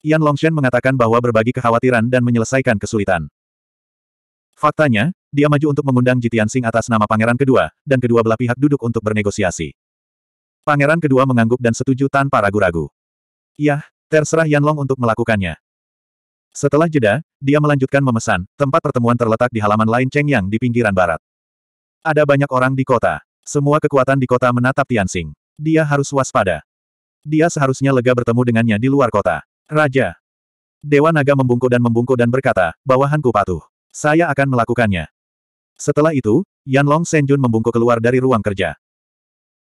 Yan Longshan mengatakan bahwa berbagi kekhawatiran dan menyelesaikan kesulitan. Faktanya, dia maju untuk mengundang Jitian Sing atas nama pangeran kedua, dan kedua belah pihak duduk untuk bernegosiasi. Pangeran kedua mengangguk dan setuju tanpa ragu-ragu. Yah, terserah Yan Long untuk melakukannya. Setelah jeda, dia melanjutkan memesan, tempat pertemuan terletak di halaman lain Cheng Yang di pinggiran barat. Ada banyak orang di kota. Semua kekuatan di kota menatap Tian Sing. Dia harus waspada. Dia seharusnya lega bertemu dengannya di luar kota. Raja. Dewa Naga membungkuk dan membungkuk dan berkata, bawahanku patuh. Saya akan melakukannya. Setelah itu, Yan Long Senjun membungkuk keluar dari ruang kerja.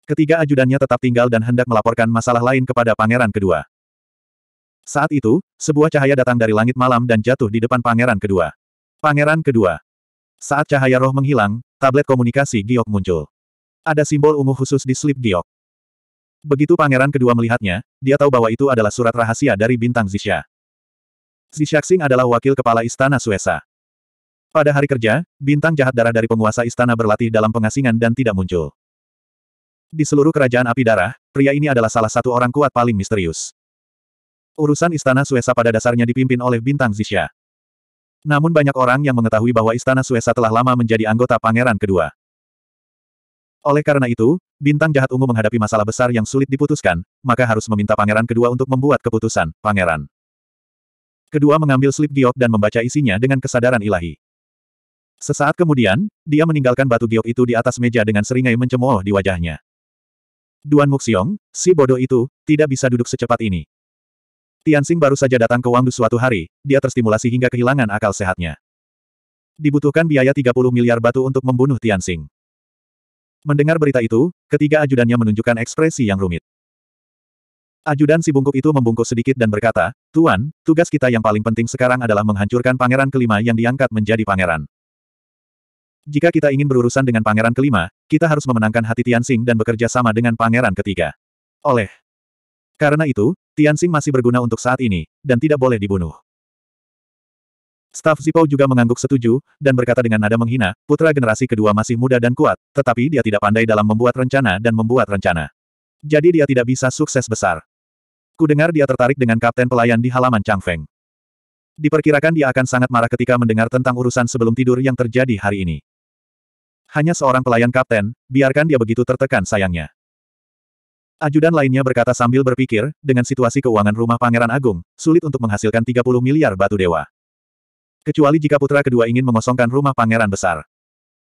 Ketiga ajudannya tetap tinggal dan hendak melaporkan masalah lain kepada pangeran kedua. Saat itu, sebuah cahaya datang dari langit malam dan jatuh di depan pangeran kedua. Pangeran kedua. Saat cahaya roh menghilang, tablet komunikasi giok muncul. Ada simbol ungu khusus di slip giok. Begitu pangeran kedua melihatnya, dia tahu bahwa itu adalah surat rahasia dari bintang Zisha. Zishaxing adalah wakil kepala istana Suesa. Pada hari kerja, bintang jahat darah dari penguasa istana berlatih dalam pengasingan dan tidak muncul. Di seluruh kerajaan api darah, pria ini adalah salah satu orang kuat paling misterius. Urusan istana Suesa pada dasarnya dipimpin oleh bintang Zisha. Namun banyak orang yang mengetahui bahwa istana Suesa telah lama menjadi anggota pangeran kedua. Oleh karena itu, Bintang jahat ungu menghadapi masalah besar yang sulit diputuskan, maka harus meminta pangeran kedua untuk membuat keputusan, pangeran. Kedua mengambil slip giok dan membaca isinya dengan kesadaran ilahi. Sesaat kemudian, dia meninggalkan batu giok itu di atas meja dengan seringai mencemooh di wajahnya. Duan Muxiong, si bodoh itu, tidak bisa duduk secepat ini. Tianxing baru saja datang ke Wangdu suatu hari, dia terstimulasi hingga kehilangan akal sehatnya. Dibutuhkan biaya 30 miliar batu untuk membunuh Tianxing. Mendengar berita itu, ketiga ajudannya menunjukkan ekspresi yang rumit. Ajudan si bungkuk itu membungkuk sedikit dan berkata, Tuan, tugas kita yang paling penting sekarang adalah menghancurkan pangeran kelima yang diangkat menjadi pangeran. Jika kita ingin berurusan dengan pangeran kelima, kita harus memenangkan hati Tianxing dan bekerja sama dengan pangeran ketiga. Oleh karena itu, Tianxing masih berguna untuk saat ini, dan tidak boleh dibunuh. Staf Zipo juga mengangguk setuju, dan berkata dengan nada menghina, putra generasi kedua masih muda dan kuat, tetapi dia tidak pandai dalam membuat rencana dan membuat rencana. Jadi dia tidak bisa sukses besar. Kudengar dia tertarik dengan kapten pelayan di halaman Changfeng. Diperkirakan dia akan sangat marah ketika mendengar tentang urusan sebelum tidur yang terjadi hari ini. Hanya seorang pelayan kapten, biarkan dia begitu tertekan sayangnya. Ajudan lainnya berkata sambil berpikir, dengan situasi keuangan rumah Pangeran Agung, sulit untuk menghasilkan 30 miliar batu dewa kecuali jika putra kedua ingin mengosongkan rumah pangeran besar.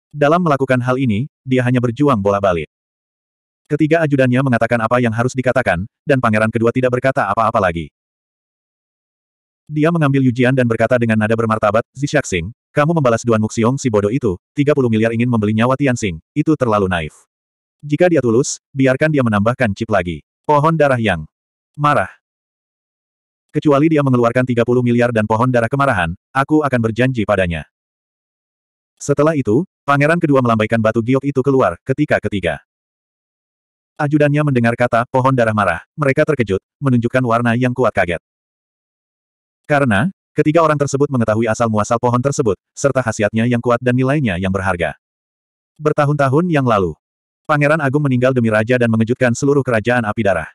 Dalam melakukan hal ini, dia hanya berjuang bola balik. Ketiga ajudannya mengatakan apa yang harus dikatakan, dan pangeran kedua tidak berkata apa-apa lagi. Dia mengambil ujian dan berkata dengan nada bermartabat, Zixiaxing, kamu membalas Duan Muxiong si bodoh itu, 30 miliar ingin membeli nyawa Tianxing, itu terlalu naif. Jika dia tulus, biarkan dia menambahkan chip lagi. Pohon darah yang marah. Kecuali dia mengeluarkan 30 miliar dan pohon darah kemarahan, aku akan berjanji padanya. Setelah itu, pangeran kedua melambaikan batu giok itu keluar, ketika ketiga. Ajudannya mendengar kata pohon darah marah, mereka terkejut, menunjukkan warna yang kuat kaget. Karena, ketiga orang tersebut mengetahui asal-muasal pohon tersebut, serta khasiatnya yang kuat dan nilainya yang berharga. Bertahun-tahun yang lalu, Pangeran Agung meninggal demi raja dan mengejutkan seluruh kerajaan api darah.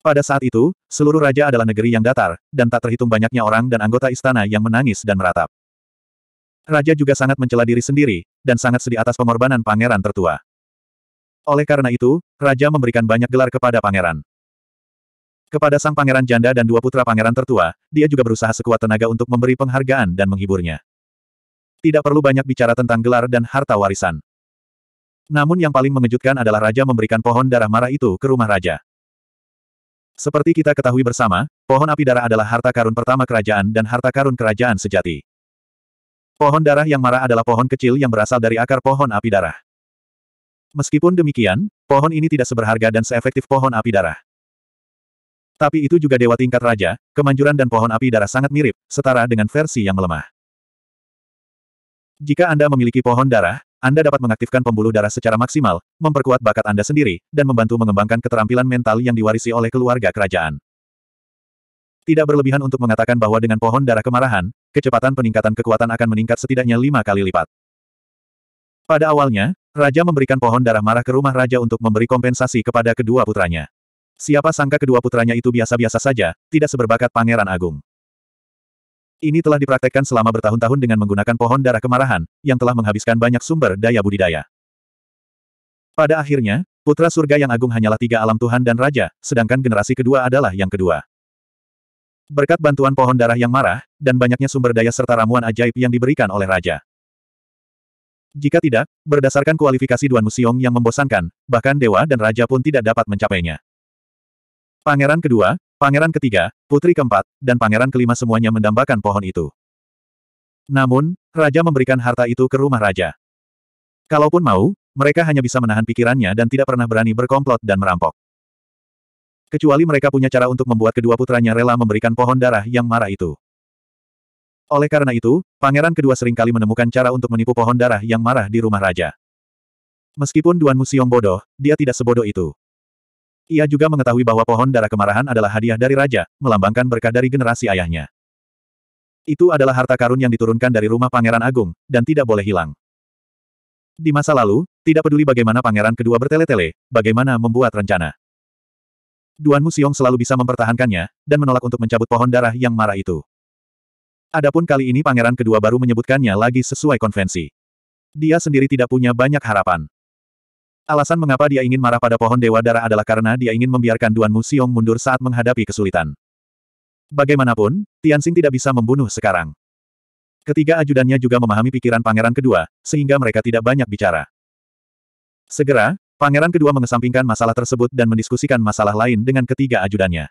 Pada saat itu, seluruh raja adalah negeri yang datar, dan tak terhitung banyaknya orang dan anggota istana yang menangis dan meratap. Raja juga sangat mencela diri sendiri, dan sangat sedih atas pengorbanan pangeran tertua. Oleh karena itu, raja memberikan banyak gelar kepada pangeran. Kepada sang pangeran janda dan dua putra pangeran tertua, dia juga berusaha sekuat tenaga untuk memberi penghargaan dan menghiburnya. Tidak perlu banyak bicara tentang gelar dan harta warisan. Namun yang paling mengejutkan adalah raja memberikan pohon darah marah itu ke rumah raja. Seperti kita ketahui bersama, pohon api darah adalah harta karun pertama kerajaan dan harta karun kerajaan sejati. Pohon darah yang marah adalah pohon kecil yang berasal dari akar pohon api darah. Meskipun demikian, pohon ini tidak seberharga dan seefektif pohon api darah. Tapi itu juga dewa tingkat raja, kemanjuran dan pohon api darah sangat mirip, setara dengan versi yang melemah. Jika Anda memiliki pohon darah, anda dapat mengaktifkan pembuluh darah secara maksimal, memperkuat bakat Anda sendiri, dan membantu mengembangkan keterampilan mental yang diwarisi oleh keluarga kerajaan. Tidak berlebihan untuk mengatakan bahwa dengan pohon darah kemarahan, kecepatan peningkatan kekuatan akan meningkat setidaknya lima kali lipat. Pada awalnya, Raja memberikan pohon darah marah ke rumah Raja untuk memberi kompensasi kepada kedua putranya. Siapa sangka kedua putranya itu biasa-biasa saja, tidak seberbakat Pangeran Agung. Ini telah dipraktekkan selama bertahun-tahun dengan menggunakan pohon darah kemarahan, yang telah menghabiskan banyak sumber daya budidaya. Pada akhirnya, putra surga yang agung hanyalah tiga alam Tuhan dan Raja, sedangkan generasi kedua adalah yang kedua. Berkat bantuan pohon darah yang marah, dan banyaknya sumber daya serta ramuan ajaib yang diberikan oleh Raja. Jika tidak, berdasarkan kualifikasi Duan Musiong yang membosankan, bahkan Dewa dan Raja pun tidak dapat mencapainya. Pangeran kedua, Pangeran ketiga, putri keempat, dan pangeran kelima semuanya mendambakan pohon itu. Namun, raja memberikan harta itu ke rumah raja. Kalaupun mau, mereka hanya bisa menahan pikirannya dan tidak pernah berani berkomplot dan merampok. Kecuali mereka punya cara untuk membuat kedua putranya rela memberikan pohon darah yang marah itu. Oleh karena itu, pangeran kedua seringkali menemukan cara untuk menipu pohon darah yang marah di rumah raja. Meskipun Duan Musiong bodoh, dia tidak sebodoh itu. Ia juga mengetahui bahwa pohon darah kemarahan adalah hadiah dari raja, melambangkan berkah dari generasi ayahnya. Itu adalah harta karun yang diturunkan dari rumah Pangeran Agung, dan tidak boleh hilang. Di masa lalu, tidak peduli bagaimana pangeran kedua bertele-tele, bagaimana membuat rencana. Duan Musiong selalu bisa mempertahankannya, dan menolak untuk mencabut pohon darah yang marah itu. Adapun kali ini pangeran kedua baru menyebutkannya lagi sesuai konvensi. Dia sendiri tidak punya banyak harapan. Alasan mengapa dia ingin marah pada pohon dewa darah adalah karena dia ingin membiarkan Duan Museum mundur saat menghadapi kesulitan. Bagaimanapun, Tianxing tidak bisa membunuh sekarang. Ketiga ajudannya juga memahami pikiran pangeran kedua, sehingga mereka tidak banyak bicara. Segera, pangeran kedua mengesampingkan masalah tersebut dan mendiskusikan masalah lain dengan ketiga ajudannya.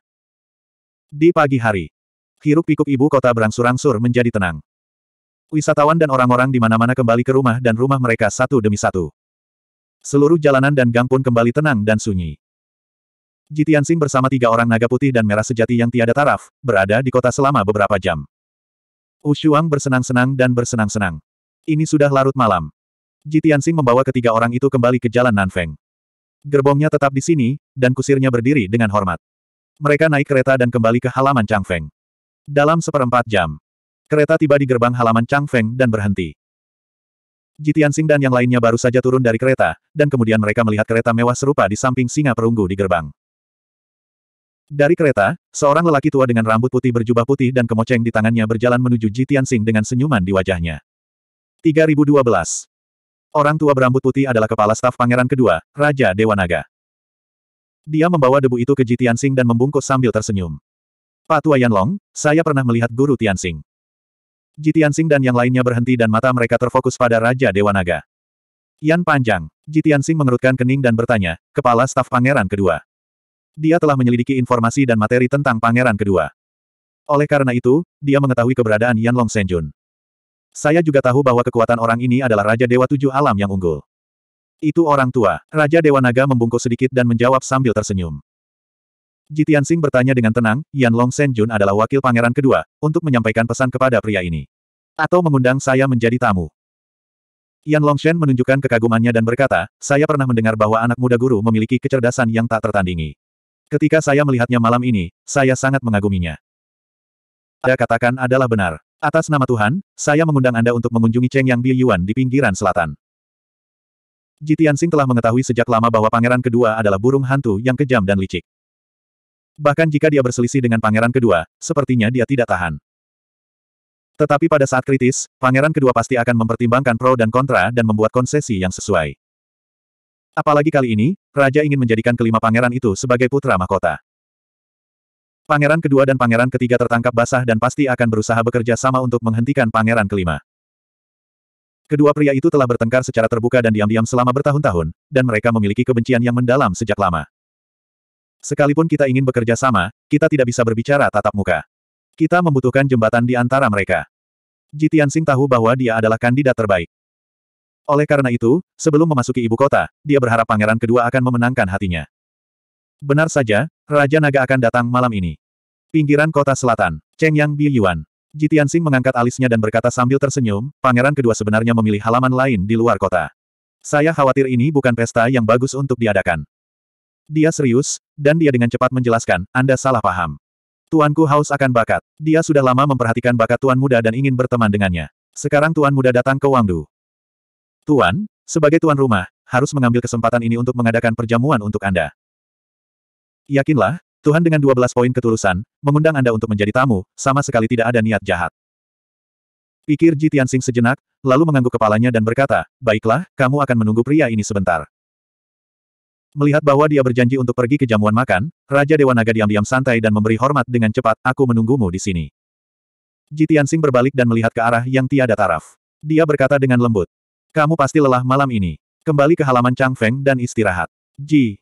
Di pagi hari, hiruk-pikuk ibu kota berangsur-angsur menjadi tenang. Wisatawan dan orang-orang di mana-mana kembali ke rumah dan rumah mereka satu demi satu. Seluruh jalanan dan gang pun kembali tenang dan sunyi. Jitian Sing bersama tiga orang naga putih dan merah sejati yang tiada taraf, berada di kota selama beberapa jam. Ushuang bersenang-senang dan bersenang-senang. Ini sudah larut malam. Jitian Sing membawa ketiga orang itu kembali ke jalan Nanfeng. Gerbongnya tetap di sini, dan kusirnya berdiri dengan hormat. Mereka naik kereta dan kembali ke halaman Changfeng. Dalam seperempat jam, kereta tiba di gerbang halaman Changfeng dan berhenti. Jitian Sing dan yang lainnya baru saja turun dari kereta, dan kemudian mereka melihat kereta mewah serupa di samping singa perunggu di gerbang. Dari kereta, seorang lelaki tua dengan rambut putih berjubah putih dan kemoceng di tangannya berjalan menuju Jitian Sing dengan senyuman di wajahnya. 3012 Orang tua berambut putih adalah kepala staf pangeran kedua, Raja Dewa Naga. Dia membawa debu itu ke Jitian Sing dan membungkus sambil tersenyum. Pak Tua Yanlong, saya pernah melihat guru Tian Sing. Jitiansing dan yang lainnya berhenti dan mata mereka terfokus pada Raja Dewa Naga. Yan panjang. Jitiansing mengerutkan kening dan bertanya, kepala staf pangeran kedua. Dia telah menyelidiki informasi dan materi tentang pangeran kedua. Oleh karena itu, dia mengetahui keberadaan Yan Long Senjun. Saya juga tahu bahwa kekuatan orang ini adalah Raja Dewa Tujuh Alam yang unggul. Itu orang tua. Raja Dewa Naga membungkuk sedikit dan menjawab sambil tersenyum. Jitian Xing bertanya dengan tenang, Yan Long Senjun Jun adalah wakil pangeran kedua, untuk menyampaikan pesan kepada pria ini. Atau mengundang saya menjadi tamu. Yan Long Shen menunjukkan kekagumannya dan berkata, saya pernah mendengar bahwa anak muda guru memiliki kecerdasan yang tak tertandingi. Ketika saya melihatnya malam ini, saya sangat mengaguminya. Anda katakan adalah benar. Atas nama Tuhan, saya mengundang Anda untuk mengunjungi Cheng Yang Bi Yuan di pinggiran selatan. Jitian Xing telah mengetahui sejak lama bahwa pangeran kedua adalah burung hantu yang kejam dan licik. Bahkan jika dia berselisih dengan pangeran kedua, sepertinya dia tidak tahan. Tetapi pada saat kritis, pangeran kedua pasti akan mempertimbangkan pro dan kontra dan membuat konsesi yang sesuai. Apalagi kali ini, Raja ingin menjadikan kelima pangeran itu sebagai putra mahkota. Pangeran kedua dan pangeran ketiga tertangkap basah dan pasti akan berusaha bekerja sama untuk menghentikan pangeran kelima. Kedua pria itu telah bertengkar secara terbuka dan diam-diam selama bertahun-tahun, dan mereka memiliki kebencian yang mendalam sejak lama. Sekalipun kita ingin bekerja sama, kita tidak bisa berbicara tatap muka. Kita membutuhkan jembatan di antara mereka. Jitiansing tahu bahwa dia adalah kandidat terbaik. Oleh karena itu, sebelum memasuki ibu kota, dia berharap pangeran kedua akan memenangkan hatinya. Benar saja, Raja Naga akan datang malam ini. Pinggiran kota selatan, Cheng Yang Biyuan. Jitiansing mengangkat alisnya dan berkata sambil tersenyum, pangeran kedua sebenarnya memilih halaman lain di luar kota. Saya khawatir ini bukan pesta yang bagus untuk diadakan. Dia serius, dan dia dengan cepat menjelaskan, Anda salah paham. Tuanku haus akan bakat. Dia sudah lama memperhatikan bakat Tuan Muda dan ingin berteman dengannya. Sekarang Tuan Muda datang ke Wangdu. Tuan, sebagai tuan rumah, harus mengambil kesempatan ini untuk mengadakan perjamuan untuk Anda. Yakinlah, Tuhan dengan 12 poin ketulusan, mengundang Anda untuk menjadi tamu, sama sekali tidak ada niat jahat. Pikir Ji Tianxing sejenak, lalu mengangguk kepalanya dan berkata, Baiklah, kamu akan menunggu pria ini sebentar. Melihat bahwa dia berjanji untuk pergi ke jamuan makan, Raja Dewa Naga diam-diam santai dan memberi hormat dengan cepat, aku menunggumu di sini. Jitian Sing berbalik dan melihat ke arah yang tiada taraf. Dia berkata dengan lembut. Kamu pasti lelah malam ini. Kembali ke halaman Chang Feng dan istirahat. Ji.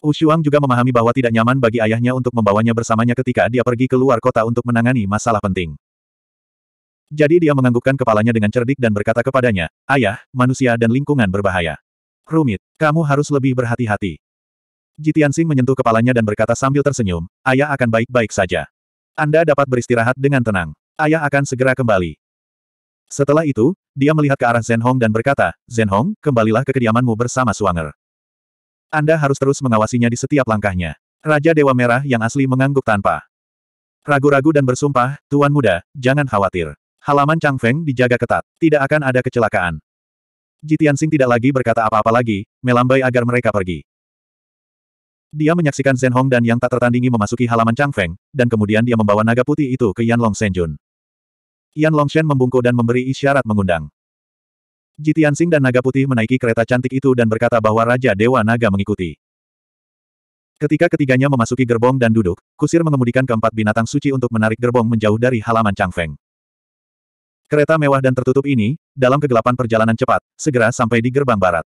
Ushuang juga memahami bahwa tidak nyaman bagi ayahnya untuk membawanya bersamanya ketika dia pergi ke luar kota untuk menangani masalah penting. Jadi dia menganggukkan kepalanya dengan cerdik dan berkata kepadanya, Ayah, manusia dan lingkungan berbahaya. Rumit. Kamu harus lebih berhati-hati. Jitian Sing menyentuh kepalanya dan berkata sambil tersenyum, Ayah akan baik-baik saja. Anda dapat beristirahat dengan tenang. Ayah akan segera kembali. Setelah itu, dia melihat ke arah Zhen Hong dan berkata, Zhen Hong, kembalilah ke kediamanmu bersama Suanger. Anda harus terus mengawasinya di setiap langkahnya. Raja Dewa Merah yang asli mengangguk tanpa ragu-ragu dan bersumpah, Tuan Muda, jangan khawatir. Halaman Chang Feng dijaga ketat, tidak akan ada kecelakaan. Jitiansing tidak lagi berkata apa-apa lagi, melambai agar mereka pergi. Dia menyaksikan Zhen Hong dan yang tak tertandingi memasuki halaman Changfeng, dan kemudian dia membawa naga putih itu ke Yan Long Senjun. Yan Shen membungkuk dan memberi isyarat mengundang. Jitiansing dan naga putih menaiki kereta cantik itu dan berkata bahwa Raja Dewa Naga mengikuti. Ketika ketiganya memasuki gerbong dan duduk, Kusir mengemudikan keempat binatang suci untuk menarik gerbong menjauh dari halaman Changfeng. Kereta mewah dan tertutup ini, dalam kegelapan perjalanan cepat, segera sampai di gerbang barat.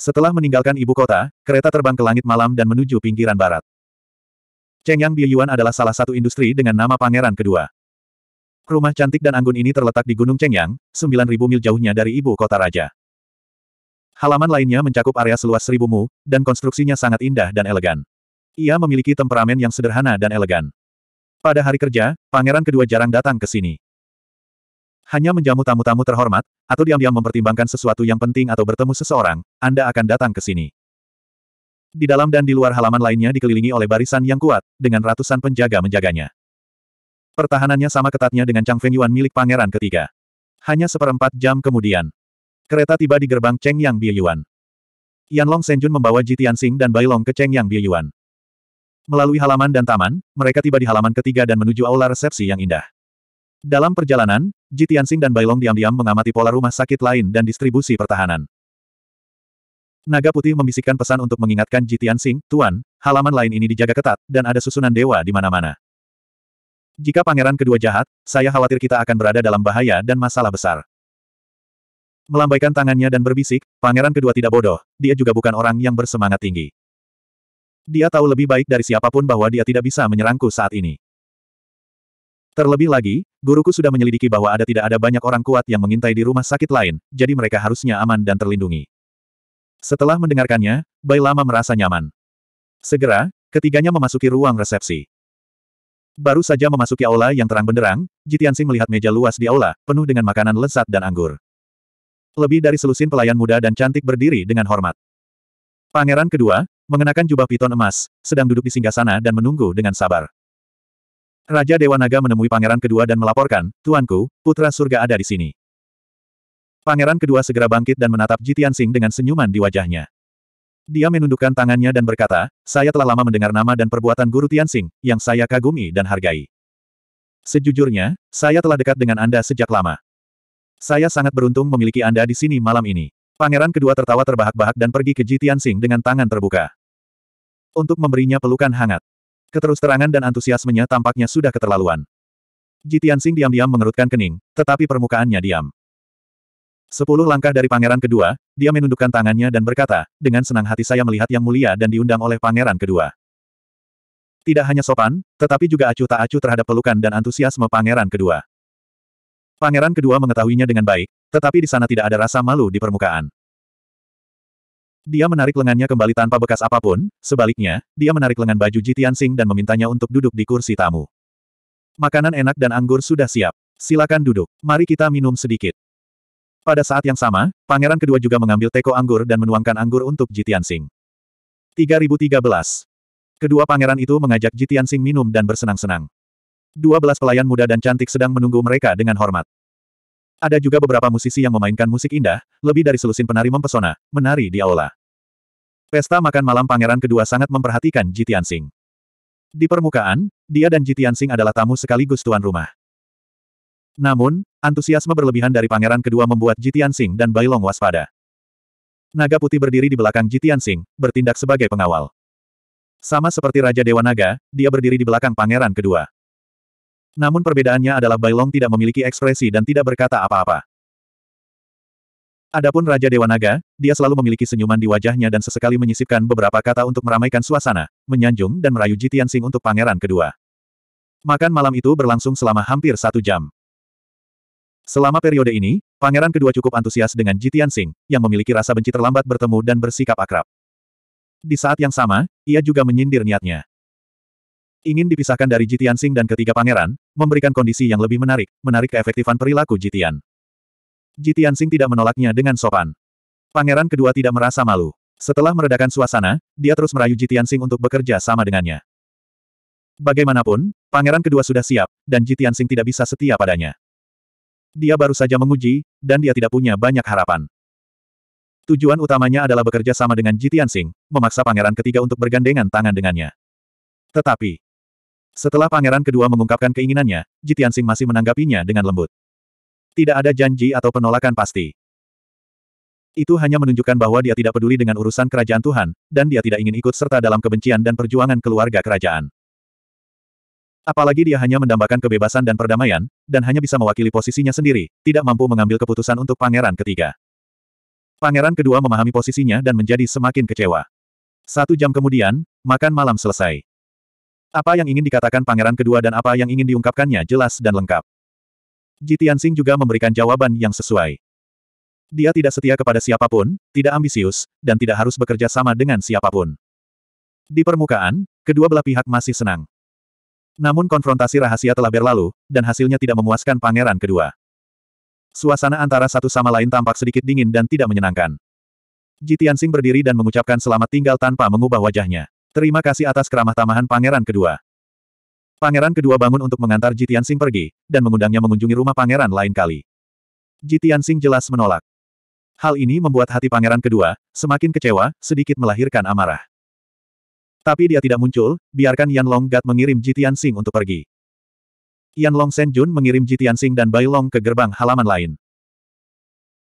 Setelah meninggalkan ibu kota, kereta terbang ke langit malam dan menuju pinggiran barat. Chengyang Biyuan adalah salah satu industri dengan nama pangeran kedua. Rumah cantik dan anggun ini terletak di Gunung Chengyang, 9.000 mil jauhnya dari ibu kota raja. Halaman lainnya mencakup area seluas 1.000 mu, dan konstruksinya sangat indah dan elegan. Ia memiliki temperamen yang sederhana dan elegan. Pada hari kerja, pangeran kedua jarang datang ke sini. Hanya menjamu tamu-tamu terhormat, atau diam-diam mempertimbangkan sesuatu yang penting atau bertemu seseorang, Anda akan datang ke sini. Di dalam dan di luar halaman lainnya dikelilingi oleh barisan yang kuat, dengan ratusan penjaga menjaganya. Pertahanannya sama ketatnya dengan Chang Feng Yuan milik pangeran ketiga. Hanya seperempat jam kemudian, kereta tiba di gerbang Cheng Yang Biyuan. Long Senjun membawa Ji Tianxing dan Bai Long ke Cheng Yang Biyuan. Melalui halaman dan taman, mereka tiba di halaman ketiga dan menuju aula resepsi yang indah. Dalam perjalanan, Ji Tianxing dan Bailong diam-diam mengamati pola rumah sakit lain dan distribusi pertahanan. Naga putih membisikkan pesan untuk mengingatkan Ji Tianxing, Tuan, halaman lain ini dijaga ketat, dan ada susunan dewa di mana-mana. Jika pangeran kedua jahat, saya khawatir kita akan berada dalam bahaya dan masalah besar. Melambaikan tangannya dan berbisik, pangeran kedua tidak bodoh, dia juga bukan orang yang bersemangat tinggi. Dia tahu lebih baik dari siapapun bahwa dia tidak bisa menyerangku saat ini. Terlebih lagi, guruku sudah menyelidiki bahwa ada tidak ada banyak orang kuat yang mengintai di rumah sakit lain, jadi mereka harusnya aman dan terlindungi. Setelah mendengarkannya, Bai Lama merasa nyaman. Segera, ketiganya memasuki ruang resepsi. Baru saja memasuki aula yang terang benderang, Jitiansing melihat meja luas di aula, penuh dengan makanan lezat dan anggur. Lebih dari selusin pelayan muda dan cantik berdiri dengan hormat. Pangeran kedua, mengenakan jubah piton emas, sedang duduk di singgasana dan menunggu dengan sabar. Raja Dewa Naga menemui pangeran kedua dan melaporkan, Tuanku, putra surga ada di sini. Pangeran kedua segera bangkit dan menatap Jitian Sing dengan senyuman di wajahnya. Dia menundukkan tangannya dan berkata, saya telah lama mendengar nama dan perbuatan Guru Tian Sing, yang saya kagumi dan hargai. Sejujurnya, saya telah dekat dengan Anda sejak lama. Saya sangat beruntung memiliki Anda di sini malam ini. Pangeran kedua tertawa terbahak-bahak dan pergi ke Jitian Sing dengan tangan terbuka. Untuk memberinya pelukan hangat, Keterusterangan dan antusiasmenya tampaknya sudah keterlaluan. Jitiansing diam-diam mengerutkan kening, tetapi permukaannya diam. Sepuluh langkah dari pangeran kedua, dia menundukkan tangannya dan berkata, dengan senang hati saya melihat yang mulia dan diundang oleh pangeran kedua. Tidak hanya sopan, tetapi juga acuh tak acuh terhadap pelukan dan antusiasme pangeran kedua. Pangeran kedua mengetahuinya dengan baik, tetapi di sana tidak ada rasa malu di permukaan. Dia menarik lengannya kembali tanpa bekas apapun, sebaliknya, dia menarik lengan baju Ji Tianxing dan memintanya untuk duduk di kursi tamu. Makanan enak dan anggur sudah siap. Silakan duduk. Mari kita minum sedikit. Pada saat yang sama, pangeran kedua juga mengambil teko anggur dan menuangkan anggur untuk Ji Tianxing. 3013. Kedua pangeran itu mengajak Ji Tianxing minum dan bersenang-senang. Dua pelayan muda dan cantik sedang menunggu mereka dengan hormat. Ada juga beberapa musisi yang memainkan musik indah, lebih dari selusin penari mempesona, menari di aula. Pesta makan malam pangeran kedua sangat memperhatikan Jitian Sing. Di permukaan, dia dan Jitian Sing adalah tamu sekaligus tuan rumah. Namun, antusiasme berlebihan dari pangeran kedua membuat Jitian Sing dan Bailong waspada. Naga putih berdiri di belakang Jitian Sing, bertindak sebagai pengawal. Sama seperti Raja Dewa Naga, dia berdiri di belakang pangeran kedua. Namun perbedaannya adalah Bailong tidak memiliki ekspresi dan tidak berkata apa-apa. Adapun Raja Dewa Naga, dia selalu memiliki senyuman di wajahnya dan sesekali menyisipkan beberapa kata untuk meramaikan suasana, menyanjung dan merayu Jitian Sing untuk pangeran kedua. Makan malam itu berlangsung selama hampir satu jam. Selama periode ini, pangeran kedua cukup antusias dengan Jitian Sing, yang memiliki rasa benci terlambat bertemu dan bersikap akrab. Di saat yang sama, ia juga menyindir niatnya. Ingin dipisahkan dari Jitian Sing dan ketiga pangeran, memberikan kondisi yang lebih menarik, menarik keefektifan perilaku Jitian. Jitian Sing tidak menolaknya dengan sopan. Pangeran kedua tidak merasa malu. Setelah meredakan suasana, dia terus merayu Jitian Sing untuk bekerja sama dengannya. Bagaimanapun, pangeran kedua sudah siap, dan Jitian Sing tidak bisa setia padanya. Dia baru saja menguji, dan dia tidak punya banyak harapan. Tujuan utamanya adalah bekerja sama dengan Jitian Sing, memaksa pangeran ketiga untuk bergandengan tangan dengannya. Tetapi, setelah pangeran kedua mengungkapkan keinginannya, Jitiansing masih menanggapinya dengan lembut. Tidak ada janji atau penolakan pasti. Itu hanya menunjukkan bahwa dia tidak peduli dengan urusan kerajaan Tuhan, dan dia tidak ingin ikut serta dalam kebencian dan perjuangan keluarga kerajaan. Apalagi dia hanya mendambakan kebebasan dan perdamaian, dan hanya bisa mewakili posisinya sendiri, tidak mampu mengambil keputusan untuk pangeran ketiga. Pangeran kedua memahami posisinya dan menjadi semakin kecewa. Satu jam kemudian, makan malam selesai. Apa yang ingin dikatakan pangeran kedua dan apa yang ingin diungkapkannya jelas dan lengkap. Ji Tianxing juga memberikan jawaban yang sesuai. Dia tidak setia kepada siapapun, tidak ambisius, dan tidak harus bekerja sama dengan siapapun. Di permukaan, kedua belah pihak masih senang. Namun konfrontasi rahasia telah berlalu, dan hasilnya tidak memuaskan pangeran kedua. Suasana antara satu sama lain tampak sedikit dingin dan tidak menyenangkan. Ji Tianxing berdiri dan mengucapkan selamat tinggal tanpa mengubah wajahnya. Terima kasih atas keramah tamahan pangeran kedua. Pangeran kedua bangun untuk mengantar Jitian Sing pergi, dan mengundangnya mengunjungi rumah pangeran lain kali. Jitian Sing jelas menolak. Hal ini membuat hati pangeran kedua, semakin kecewa, sedikit melahirkan amarah. Tapi dia tidak muncul, biarkan Yan Long Gat mengirim Jitian Sing untuk pergi. Yan Long Sen Jun mengirim Jitian Sing dan Bai Long ke gerbang halaman lain.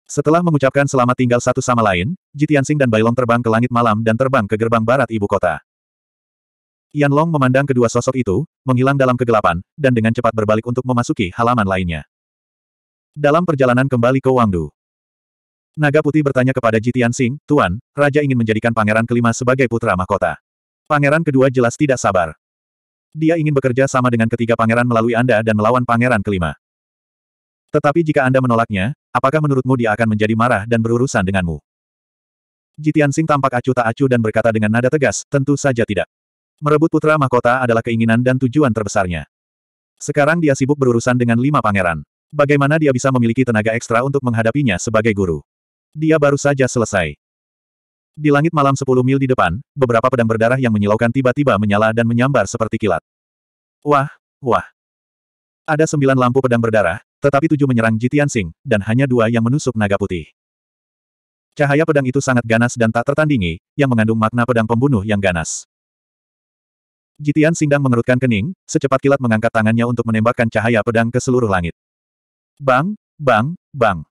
Setelah mengucapkan selamat tinggal satu sama lain, Jitian Sing dan Bailong terbang ke langit malam dan terbang ke gerbang barat ibu kota. Yan Long memandang kedua sosok itu, menghilang dalam kegelapan, dan dengan cepat berbalik untuk memasuki halaman lainnya. Dalam perjalanan kembali ke Wangdu, Naga Putih bertanya kepada Jitian Sing, Tuan, Raja ingin menjadikan pangeran kelima sebagai putra mahkota. Pangeran kedua jelas tidak sabar. Dia ingin bekerja sama dengan ketiga pangeran melalui Anda dan melawan pangeran kelima. Tetapi jika Anda menolaknya, apakah menurutmu dia akan menjadi marah dan berurusan denganmu? Jitian Sing tampak acuh tak acuh dan berkata dengan nada tegas, tentu saja tidak. Merebut putra mahkota adalah keinginan dan tujuan terbesarnya. Sekarang dia sibuk berurusan dengan lima pangeran. Bagaimana dia bisa memiliki tenaga ekstra untuk menghadapinya sebagai guru? Dia baru saja selesai. Di langit malam sepuluh mil di depan, beberapa pedang berdarah yang menyilaukan tiba-tiba menyala dan menyambar seperti kilat. Wah, wah. Ada sembilan lampu pedang berdarah, tetapi tujuh menyerang Jitian Sing, dan hanya dua yang menusuk naga putih. Cahaya pedang itu sangat ganas dan tak tertandingi, yang mengandung makna pedang pembunuh yang ganas. Jitian Singdang mengerutkan kening, secepat kilat mengangkat tangannya untuk menembakkan cahaya pedang ke seluruh langit. Bang, bang, bang.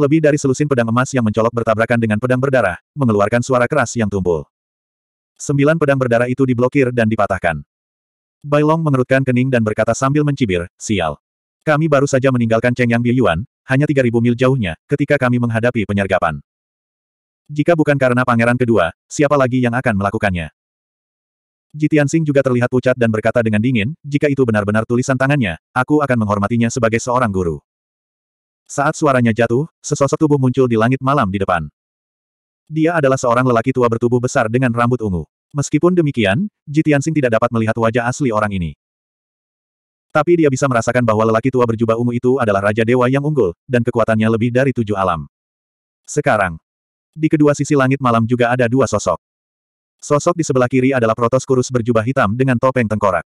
Lebih dari selusin pedang emas yang mencolok bertabrakan dengan pedang berdarah, mengeluarkan suara keras yang tumpul. Sembilan pedang berdarah itu diblokir dan dipatahkan. Bailong mengerutkan kening dan berkata sambil mencibir, sial. Kami baru saja meninggalkan Cheng Yang Biyuan, hanya 3000 mil jauhnya, ketika kami menghadapi penyergapan. Jika bukan karena pangeran kedua, siapa lagi yang akan melakukannya? Jitian Sing juga terlihat pucat dan berkata dengan dingin, jika itu benar-benar tulisan tangannya, aku akan menghormatinya sebagai seorang guru. Saat suaranya jatuh, sesosok tubuh muncul di langit malam di depan. Dia adalah seorang lelaki tua bertubuh besar dengan rambut ungu. Meskipun demikian, Jitian Sing tidak dapat melihat wajah asli orang ini. Tapi dia bisa merasakan bahwa lelaki tua berjubah ungu itu adalah Raja Dewa yang unggul, dan kekuatannya lebih dari tujuh alam. Sekarang, di kedua sisi langit malam juga ada dua sosok. Sosok di sebelah kiri adalah Protos kurus berjubah hitam dengan topeng tengkorak.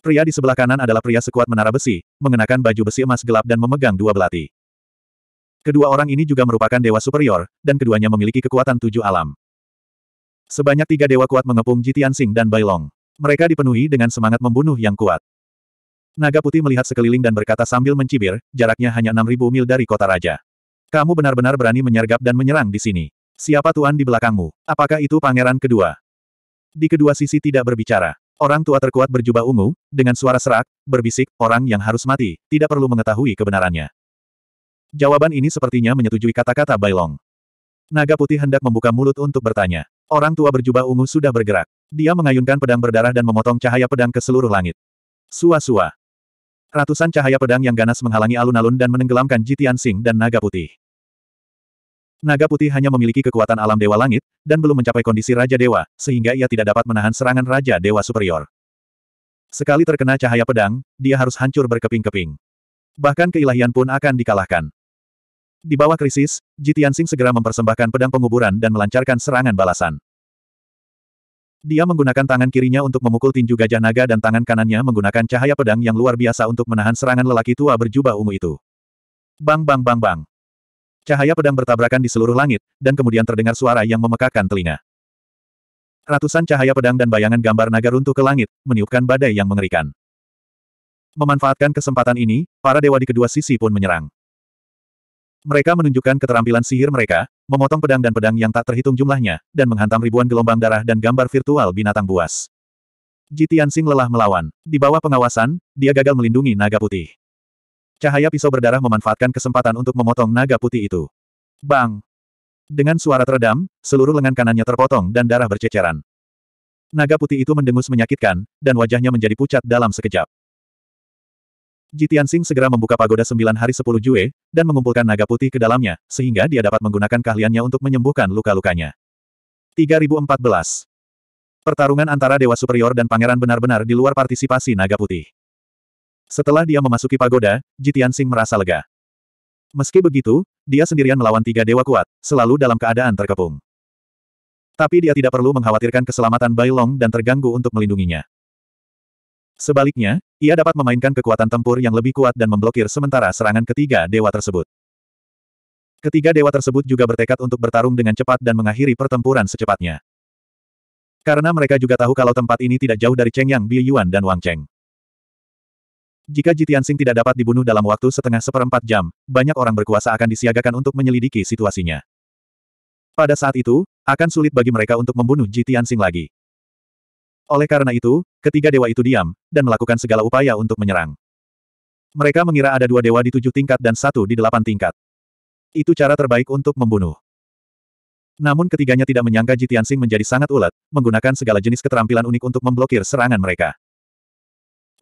Pria di sebelah kanan adalah pria sekuat menara besi, mengenakan baju besi emas gelap dan memegang dua belati. Kedua orang ini juga merupakan dewa superior, dan keduanya memiliki kekuatan tujuh alam. Sebanyak tiga dewa kuat mengepung Jitian Sing dan Bailong. Mereka dipenuhi dengan semangat membunuh yang kuat. Naga putih melihat sekeliling dan berkata sambil mencibir, jaraknya hanya 6.000 mil dari kota raja. Kamu benar-benar berani menyergap dan menyerang di sini. Siapa tuan di belakangmu? Apakah itu pangeran kedua? Di kedua sisi tidak berbicara. Orang tua terkuat berjubah ungu, dengan suara serak, berbisik, orang yang harus mati, tidak perlu mengetahui kebenarannya. Jawaban ini sepertinya menyetujui kata-kata Bailong. Naga putih hendak membuka mulut untuk bertanya. Orang tua berjubah ungu sudah bergerak. Dia mengayunkan pedang berdarah dan memotong cahaya pedang ke seluruh langit. Sua-sua. Ratusan cahaya pedang yang ganas menghalangi alun-alun dan menenggelamkan Jitian Sing dan Naga Putih. Naga putih hanya memiliki kekuatan alam Dewa Langit, dan belum mencapai kondisi Raja Dewa, sehingga ia tidak dapat menahan serangan Raja Dewa Superior. Sekali terkena cahaya pedang, dia harus hancur berkeping-keping. Bahkan keilahian pun akan dikalahkan. Di bawah krisis, Jitian Jitiansing segera mempersembahkan pedang penguburan dan melancarkan serangan balasan. Dia menggunakan tangan kirinya untuk memukul tinju gajah naga dan tangan kanannya menggunakan cahaya pedang yang luar biasa untuk menahan serangan lelaki tua berjubah ungu itu. Bang bang bang bang. Cahaya pedang bertabrakan di seluruh langit, dan kemudian terdengar suara yang memekakan telinga. Ratusan cahaya pedang dan bayangan gambar naga runtuh ke langit, meniupkan badai yang mengerikan. Memanfaatkan kesempatan ini, para dewa di kedua sisi pun menyerang. Mereka menunjukkan keterampilan sihir mereka, memotong pedang dan pedang yang tak terhitung jumlahnya, dan menghantam ribuan gelombang darah dan gambar virtual binatang buas. Jitian Sing lelah melawan. Di bawah pengawasan, dia gagal melindungi naga putih. Cahaya pisau berdarah memanfaatkan kesempatan untuk memotong naga putih itu. Bang! Dengan suara teredam, seluruh lengan kanannya terpotong dan darah berceceran. Naga putih itu mendengus menyakitkan, dan wajahnya menjadi pucat dalam sekejap. Jitiansing segera membuka pagoda sembilan hari sepuluh jue, dan mengumpulkan naga putih ke dalamnya, sehingga dia dapat menggunakan keahliannya untuk menyembuhkan luka-lukanya. 3014 Pertarungan antara Dewa Superior dan Pangeran benar-benar di luar partisipasi naga putih. Setelah dia memasuki pagoda, Jitian Sing merasa lega. Meski begitu, dia sendirian melawan tiga dewa kuat, selalu dalam keadaan terkepung. Tapi dia tidak perlu mengkhawatirkan keselamatan Bai Long dan terganggu untuk melindunginya. Sebaliknya, ia dapat memainkan kekuatan tempur yang lebih kuat dan memblokir sementara serangan ketiga dewa tersebut. Ketiga dewa tersebut juga bertekad untuk bertarung dengan cepat dan mengakhiri pertempuran secepatnya. Karena mereka juga tahu kalau tempat ini tidak jauh dari Cheng Yang Bi Yuan dan Wang Cheng. Jika Jitian Sing tidak dapat dibunuh dalam waktu setengah seperempat jam, banyak orang berkuasa akan disiagakan untuk menyelidiki situasinya. Pada saat itu, akan sulit bagi mereka untuk membunuh Jitian Sing lagi. Oleh karena itu, ketiga dewa itu diam, dan melakukan segala upaya untuk menyerang. Mereka mengira ada dua dewa di tujuh tingkat dan satu di delapan tingkat. Itu cara terbaik untuk membunuh. Namun ketiganya tidak menyangka Jitian Sing menjadi sangat ulet, menggunakan segala jenis keterampilan unik untuk memblokir serangan mereka.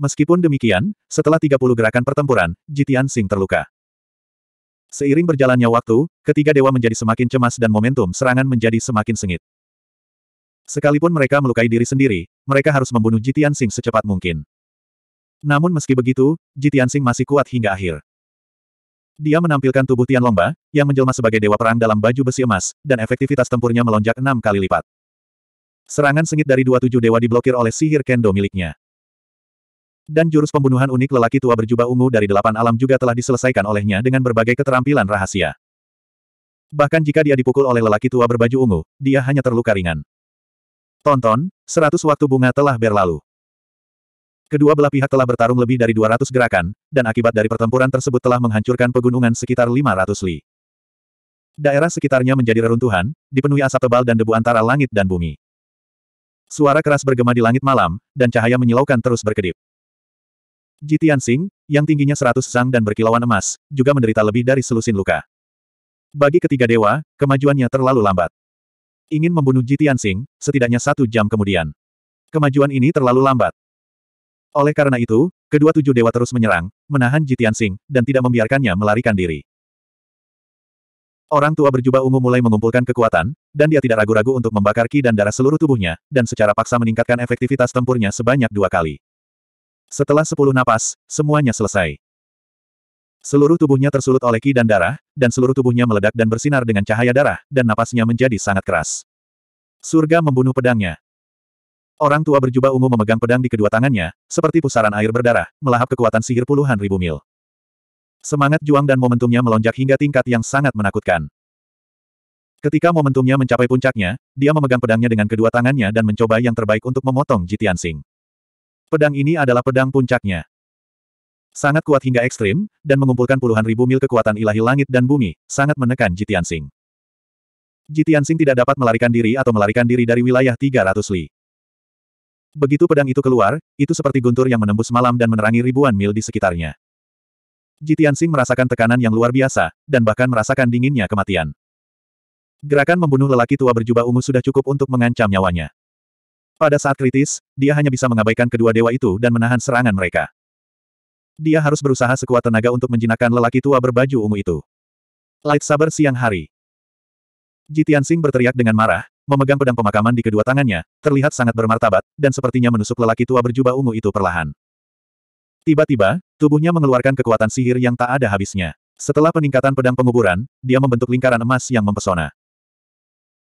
Meskipun demikian, setelah 30 gerakan pertempuran, Jitian Sing terluka. Seiring berjalannya waktu, ketiga dewa menjadi semakin cemas dan momentum serangan menjadi semakin sengit. Sekalipun mereka melukai diri sendiri, mereka harus membunuh Jitian Sing secepat mungkin. Namun meski begitu, Jitian Sing masih kuat hingga akhir. Dia menampilkan tubuh Tian Longba, yang menjelma sebagai dewa perang dalam baju besi emas, dan efektivitas tempurnya melonjak enam kali lipat. Serangan sengit dari dua tujuh dewa diblokir oleh sihir kendo miliknya. Dan jurus pembunuhan unik lelaki tua berjubah ungu dari delapan alam juga telah diselesaikan olehnya dengan berbagai keterampilan rahasia. Bahkan jika dia dipukul oleh lelaki tua berbaju ungu, dia hanya terluka ringan. Tonton, seratus waktu bunga telah berlalu. Kedua belah pihak telah bertarung lebih dari 200 gerakan, dan akibat dari pertempuran tersebut telah menghancurkan pegunungan sekitar 500 li. Daerah sekitarnya menjadi reruntuhan, dipenuhi asap tebal dan debu antara langit dan bumi. Suara keras bergema di langit malam, dan cahaya menyilaukan terus berkedip. Jitian Tianxing, yang tingginya seratus sang dan berkilauan emas, juga menderita lebih dari selusin luka. Bagi ketiga dewa, kemajuannya terlalu lambat. Ingin membunuh Jitian Tianxing, setidaknya satu jam kemudian. Kemajuan ini terlalu lambat. Oleh karena itu, kedua tujuh dewa terus menyerang, menahan Jitian Tianxing, dan tidak membiarkannya melarikan diri. Orang tua berjubah ungu mulai mengumpulkan kekuatan, dan dia tidak ragu-ragu untuk membakar ki dan darah seluruh tubuhnya, dan secara paksa meningkatkan efektivitas tempurnya sebanyak dua kali. Setelah sepuluh napas, semuanya selesai. Seluruh tubuhnya tersulut oleh ki dan darah, dan seluruh tubuhnya meledak dan bersinar dengan cahaya darah, dan napasnya menjadi sangat keras. Surga membunuh pedangnya. Orang tua berjubah ungu memegang pedang di kedua tangannya, seperti pusaran air berdarah, melahap kekuatan sihir puluhan ribu mil. Semangat juang dan momentumnya melonjak hingga tingkat yang sangat menakutkan. Ketika momentumnya mencapai puncaknya, dia memegang pedangnya dengan kedua tangannya dan mencoba yang terbaik untuk memotong Jitian Singh. Pedang ini adalah pedang puncaknya. Sangat kuat hingga ekstrim, dan mengumpulkan puluhan ribu mil kekuatan ilahi langit dan bumi, sangat menekan Jitian Sing. Jitian Sing tidak dapat melarikan diri atau melarikan diri dari wilayah 300 li. Begitu pedang itu keluar, itu seperti guntur yang menembus malam dan menerangi ribuan mil di sekitarnya. Jitian Sing merasakan tekanan yang luar biasa, dan bahkan merasakan dinginnya kematian. Gerakan membunuh lelaki tua berjubah ungu sudah cukup untuk mengancam nyawanya. Pada saat kritis, dia hanya bisa mengabaikan kedua dewa itu dan menahan serangan mereka. Dia harus berusaha sekuat tenaga untuk menjinakkan lelaki tua berbaju ungu itu. Light saber siang hari. Jitian Singh berteriak dengan marah, memegang pedang pemakaman di kedua tangannya, terlihat sangat bermartabat, dan sepertinya menusuk lelaki tua berjubah ungu itu perlahan. Tiba-tiba, tubuhnya mengeluarkan kekuatan sihir yang tak ada habisnya. Setelah peningkatan pedang penguburan, dia membentuk lingkaran emas yang mempesona.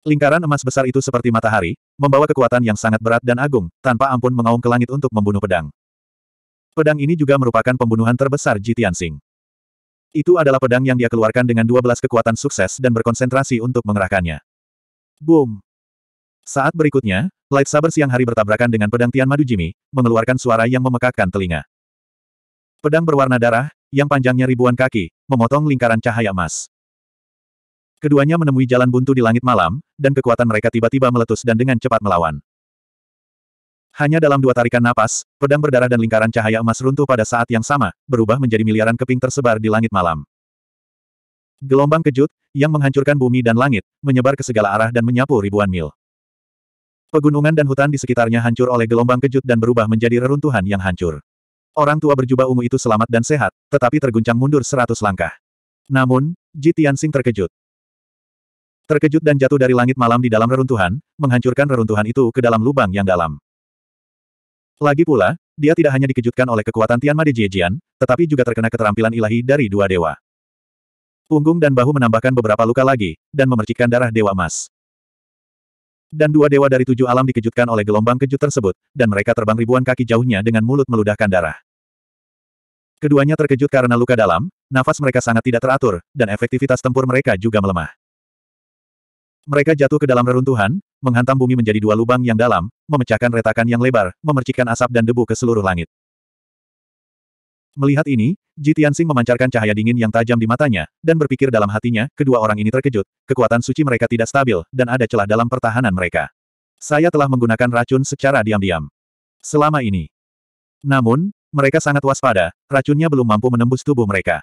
Lingkaran emas besar itu seperti matahari, membawa kekuatan yang sangat berat dan agung, tanpa ampun mengaum ke langit untuk membunuh pedang. Pedang ini juga merupakan pembunuhan terbesar Ji Tianxing. Itu adalah pedang yang dia keluarkan dengan 12 kekuatan sukses dan berkonsentrasi untuk mengerahkannya. Boom! Saat berikutnya, Light Saber siang hari bertabrakan dengan pedang Tian Madu Jimmy, mengeluarkan suara yang memekakkan telinga. Pedang berwarna darah, yang panjangnya ribuan kaki, memotong lingkaran cahaya emas. Keduanya menemui jalan buntu di langit malam, dan kekuatan mereka tiba-tiba meletus dan dengan cepat melawan. Hanya dalam dua tarikan napas, pedang berdarah dan lingkaran cahaya emas runtuh pada saat yang sama, berubah menjadi miliaran keping tersebar di langit malam. Gelombang kejut, yang menghancurkan bumi dan langit, menyebar ke segala arah dan menyapu ribuan mil. Pegunungan dan hutan di sekitarnya hancur oleh gelombang kejut dan berubah menjadi reruntuhan yang hancur. Orang tua berjubah ungu itu selamat dan sehat, tetapi terguncang mundur seratus langkah. Namun, Ji Tianxing terkejut terkejut dan jatuh dari langit malam di dalam reruntuhan, menghancurkan reruntuhan itu ke dalam lubang yang dalam. Lagi pula, dia tidak hanya dikejutkan oleh kekuatan Tian Made Jiejian, tetapi juga terkena keterampilan ilahi dari dua dewa. Punggung dan bahu menambahkan beberapa luka lagi, dan memercikkan darah dewa emas. Dan dua dewa dari tujuh alam dikejutkan oleh gelombang kejut tersebut, dan mereka terbang ribuan kaki jauhnya dengan mulut meludahkan darah. Keduanya terkejut karena luka dalam, nafas mereka sangat tidak teratur, dan efektivitas tempur mereka juga melemah. Mereka jatuh ke dalam reruntuhan, menghantam bumi menjadi dua lubang yang dalam, memecahkan retakan yang lebar, memercikkan asap dan debu ke seluruh langit. Melihat ini, Ji Tianxing memancarkan cahaya dingin yang tajam di matanya, dan berpikir dalam hatinya, kedua orang ini terkejut, kekuatan suci mereka tidak stabil, dan ada celah dalam pertahanan mereka. Saya telah menggunakan racun secara diam-diam. Selama ini. Namun, mereka sangat waspada, racunnya belum mampu menembus tubuh mereka.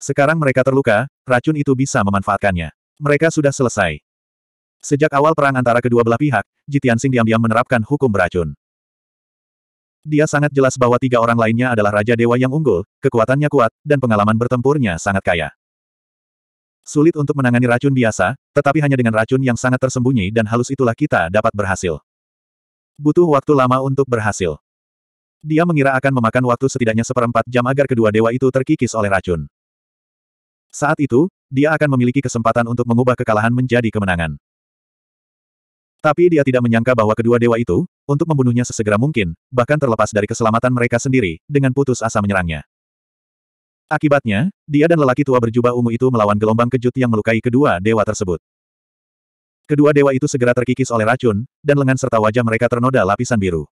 Sekarang mereka terluka, racun itu bisa memanfaatkannya. Mereka sudah selesai. Sejak awal perang antara kedua belah pihak, Jitiansing diam-diam menerapkan hukum beracun. Dia sangat jelas bahwa tiga orang lainnya adalah Raja Dewa yang unggul, kekuatannya kuat, dan pengalaman bertempurnya sangat kaya. Sulit untuk menangani racun biasa, tetapi hanya dengan racun yang sangat tersembunyi dan halus itulah kita dapat berhasil. Butuh waktu lama untuk berhasil. Dia mengira akan memakan waktu setidaknya seperempat jam agar kedua dewa itu terkikis oleh racun. Saat itu, dia akan memiliki kesempatan untuk mengubah kekalahan menjadi kemenangan. Tapi dia tidak menyangka bahwa kedua dewa itu, untuk membunuhnya sesegera mungkin, bahkan terlepas dari keselamatan mereka sendiri, dengan putus asa menyerangnya. Akibatnya, dia dan lelaki tua berjubah ungu itu melawan gelombang kejut yang melukai kedua dewa tersebut. Kedua dewa itu segera terkikis oleh racun, dan lengan serta wajah mereka ternoda lapisan biru.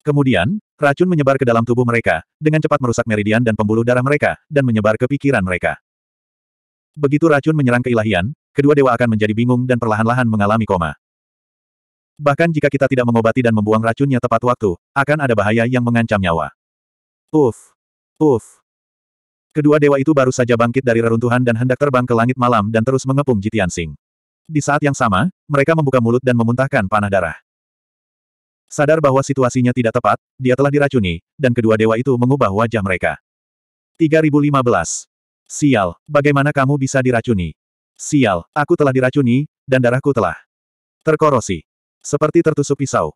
Kemudian, racun menyebar ke dalam tubuh mereka, dengan cepat merusak meridian dan pembuluh darah mereka, dan menyebar ke pikiran mereka. Begitu racun menyerang keilahian, kedua dewa akan menjadi bingung dan perlahan-lahan mengalami koma. Bahkan jika kita tidak mengobati dan membuang racunnya tepat waktu, akan ada bahaya yang mengancam nyawa. Uf! Uf! Kedua dewa itu baru saja bangkit dari reruntuhan dan hendak terbang ke langit malam dan terus mengepung Jitian Singh. Di saat yang sama, mereka membuka mulut dan memuntahkan panah darah. Sadar bahwa situasinya tidak tepat, dia telah diracuni, dan kedua dewa itu mengubah wajah mereka. 3015. Sial, bagaimana kamu bisa diracuni? Sial, aku telah diracuni, dan darahku telah terkorosi. Seperti tertusuk pisau.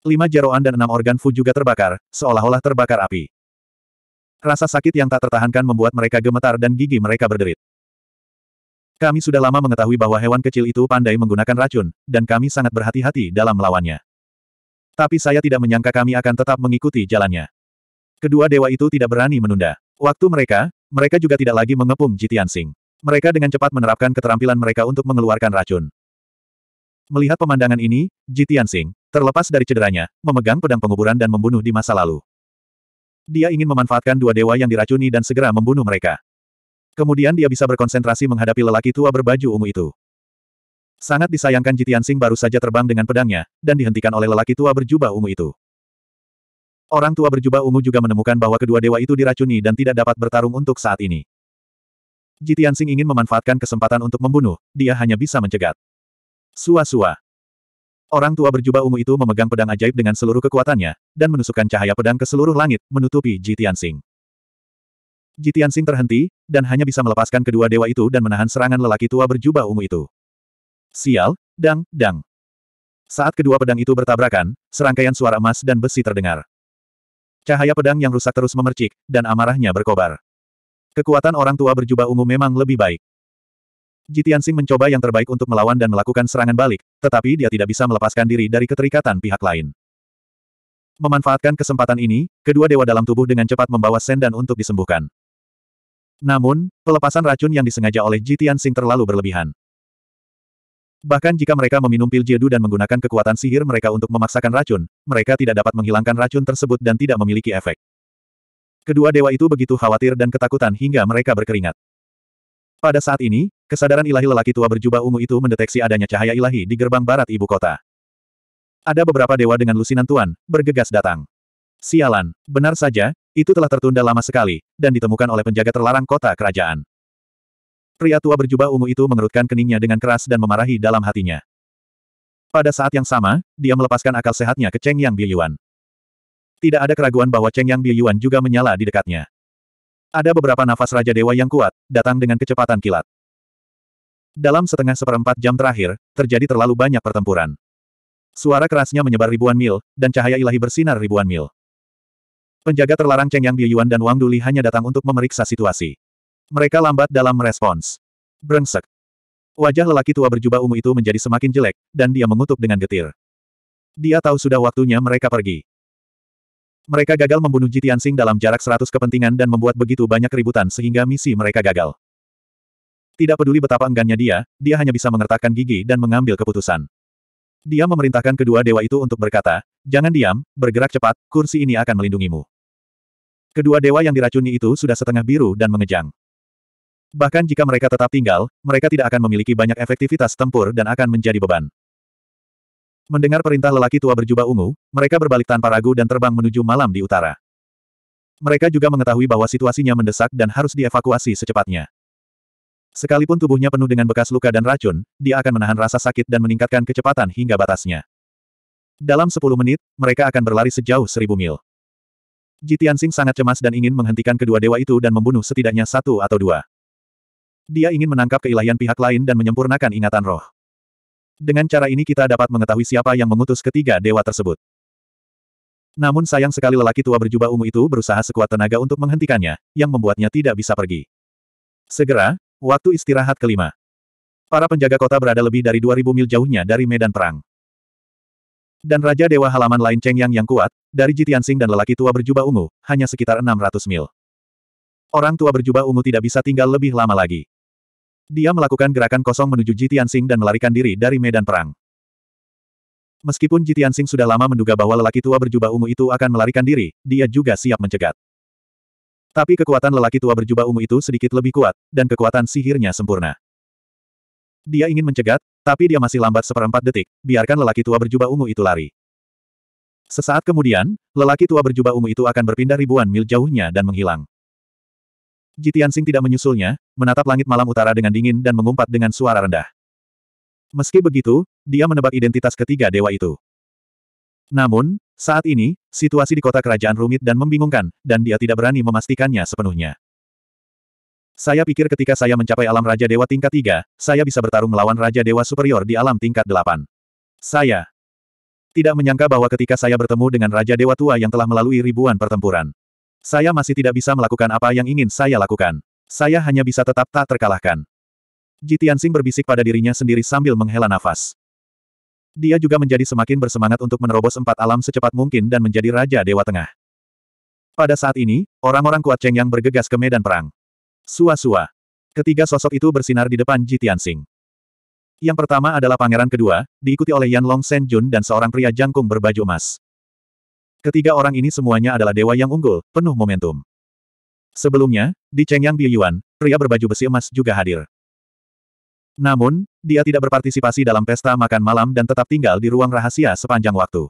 Lima jeroan dan enam organ Fu juga terbakar, seolah-olah terbakar api. Rasa sakit yang tak tertahankan membuat mereka gemetar dan gigi mereka berderit. Kami sudah lama mengetahui bahwa hewan kecil itu pandai menggunakan racun, dan kami sangat berhati-hati dalam melawannya. Tapi saya tidak menyangka kami akan tetap mengikuti jalannya. Kedua dewa itu tidak berani menunda. Waktu mereka, mereka juga tidak lagi mengepung Jitian Sing. Mereka dengan cepat menerapkan keterampilan mereka untuk mengeluarkan racun. Melihat pemandangan ini, Jitian Sing, terlepas dari cederanya, memegang pedang penguburan dan membunuh di masa lalu. Dia ingin memanfaatkan dua dewa yang diracuni dan segera membunuh mereka. Kemudian dia bisa berkonsentrasi menghadapi lelaki tua berbaju ungu itu. Sangat disayangkan Jitian Sing baru saja terbang dengan pedangnya, dan dihentikan oleh lelaki tua berjubah ungu itu. Orang tua berjubah ungu juga menemukan bahwa kedua dewa itu diracuni dan tidak dapat bertarung untuk saat ini. Jitian Sing ingin memanfaatkan kesempatan untuk membunuh, dia hanya bisa mencegat. Sua-sua. Orang tua berjubah ungu itu memegang pedang ajaib dengan seluruh kekuatannya, dan menusukkan cahaya pedang ke seluruh langit, menutupi Jitian Sing. Jitian Sing terhenti, dan hanya bisa melepaskan kedua dewa itu dan menahan serangan lelaki tua berjubah ungu itu. Sial, dang, dang. Saat kedua pedang itu bertabrakan, serangkaian suara emas dan besi terdengar. Cahaya pedang yang rusak terus memercik, dan amarahnya berkobar. Kekuatan orang tua berjubah ungu memang lebih baik. Jitiansing mencoba yang terbaik untuk melawan dan melakukan serangan balik, tetapi dia tidak bisa melepaskan diri dari keterikatan pihak lain. Memanfaatkan kesempatan ini, kedua dewa dalam tubuh dengan cepat membawa Sendan untuk disembuhkan. Namun, pelepasan racun yang disengaja oleh Jitian Sing terlalu berlebihan. Bahkan jika mereka meminum pil jedu dan menggunakan kekuatan sihir mereka untuk memaksakan racun, mereka tidak dapat menghilangkan racun tersebut dan tidak memiliki efek. Kedua dewa itu begitu khawatir dan ketakutan hingga mereka berkeringat. Pada saat ini, kesadaran ilahi lelaki tua berjubah ungu itu mendeteksi adanya cahaya ilahi di gerbang barat ibu kota. Ada beberapa dewa dengan lusinan tuan, bergegas datang. Sialan, benar saja, itu telah tertunda lama sekali, dan ditemukan oleh penjaga terlarang kota kerajaan. Pria tua berjubah ungu itu mengerutkan keningnya dengan keras dan memarahi dalam hatinya. Pada saat yang sama, dia melepaskan akal sehatnya ke Cheng Yang Biyuan. Tidak ada keraguan bahwa Cheng Yang Biyuan juga menyala di dekatnya. Ada beberapa nafas Raja Dewa yang kuat, datang dengan kecepatan kilat. Dalam setengah seperempat jam terakhir, terjadi terlalu banyak pertempuran. Suara kerasnya menyebar ribuan mil, dan cahaya ilahi bersinar ribuan mil. Penjaga terlarang Cheng Yang Biyuan dan Wang Duli hanya datang untuk memeriksa situasi. Mereka lambat dalam merespons. Brengsek. Wajah lelaki tua berjubah ungu itu menjadi semakin jelek, dan dia mengutuk dengan getir. Dia tahu sudah waktunya mereka pergi. Mereka gagal membunuh Jitian Sing dalam jarak 100 kepentingan dan membuat begitu banyak keributan sehingga misi mereka gagal. Tidak peduli betapa enggannya dia, dia hanya bisa mengertakkan gigi dan mengambil keputusan. Dia memerintahkan kedua dewa itu untuk berkata, jangan diam, bergerak cepat, kursi ini akan melindungimu. Kedua dewa yang diracuni itu sudah setengah biru dan mengejang. Bahkan jika mereka tetap tinggal, mereka tidak akan memiliki banyak efektivitas tempur dan akan menjadi beban. Mendengar perintah lelaki tua berjubah ungu, mereka berbalik tanpa ragu dan terbang menuju malam di utara. Mereka juga mengetahui bahwa situasinya mendesak dan harus dievakuasi secepatnya. Sekalipun tubuhnya penuh dengan bekas luka dan racun, dia akan menahan rasa sakit dan meningkatkan kecepatan hingga batasnya. Dalam 10 menit, mereka akan berlari sejauh seribu mil. Jitian Jitiansing sangat cemas dan ingin menghentikan kedua dewa itu dan membunuh setidaknya satu atau dua. Dia ingin menangkap keilahian pihak lain dan menyempurnakan ingatan roh. Dengan cara ini kita dapat mengetahui siapa yang mengutus ketiga dewa tersebut. Namun sayang sekali lelaki tua berjubah ungu itu berusaha sekuat tenaga untuk menghentikannya, yang membuatnya tidak bisa pergi. Segera, waktu istirahat kelima. Para penjaga kota berada lebih dari 2000 mil jauhnya dari medan perang. Dan Raja Dewa halaman lain Cheng Yang yang kuat, dari Jitiansing dan lelaki tua berjubah ungu, hanya sekitar 600 mil. Orang tua berjubah ungu tidak bisa tinggal lebih lama lagi. Dia melakukan gerakan kosong menuju Jitiansing dan melarikan diri dari medan perang. Meskipun Jitiansing sudah lama menduga bahwa lelaki tua berjubah ungu itu akan melarikan diri, dia juga siap mencegat. Tapi kekuatan lelaki tua berjubah ungu itu sedikit lebih kuat, dan kekuatan sihirnya sempurna. Dia ingin mencegat, tapi dia masih lambat seperempat detik, biarkan lelaki tua berjubah ungu itu lari. Sesaat kemudian, lelaki tua berjubah ungu itu akan berpindah ribuan mil jauhnya dan menghilang. Jitian Sing tidak menyusulnya, menatap langit malam utara dengan dingin dan mengumpat dengan suara rendah. Meski begitu, dia menebak identitas ketiga dewa itu. Namun, saat ini, situasi di kota kerajaan rumit dan membingungkan, dan dia tidak berani memastikannya sepenuhnya. Saya pikir ketika saya mencapai alam Raja Dewa tingkat 3, saya bisa bertarung melawan Raja Dewa Superior di alam tingkat 8. Saya tidak menyangka bahwa ketika saya bertemu dengan Raja Dewa Tua yang telah melalui ribuan pertempuran. Saya masih tidak bisa melakukan apa yang ingin saya lakukan. Saya hanya bisa tetap tak terkalahkan. Jitiansing berbisik pada dirinya sendiri sambil menghela nafas. Dia juga menjadi semakin bersemangat untuk menerobos empat alam secepat mungkin dan menjadi Raja Dewa Tengah. Pada saat ini, orang-orang kuat Cheng yang bergegas ke medan perang. Sua-sua. Ketiga sosok itu bersinar di depan Jitiansing. Yang pertama adalah pangeran kedua, diikuti oleh Yan Long Sen Jun dan seorang pria jangkung berbaju emas. Ketiga orang ini semuanya adalah dewa yang unggul, penuh momentum. Sebelumnya, di Chengyang Biyuan, pria berbaju besi emas juga hadir. Namun, dia tidak berpartisipasi dalam pesta makan malam dan tetap tinggal di ruang rahasia sepanjang waktu.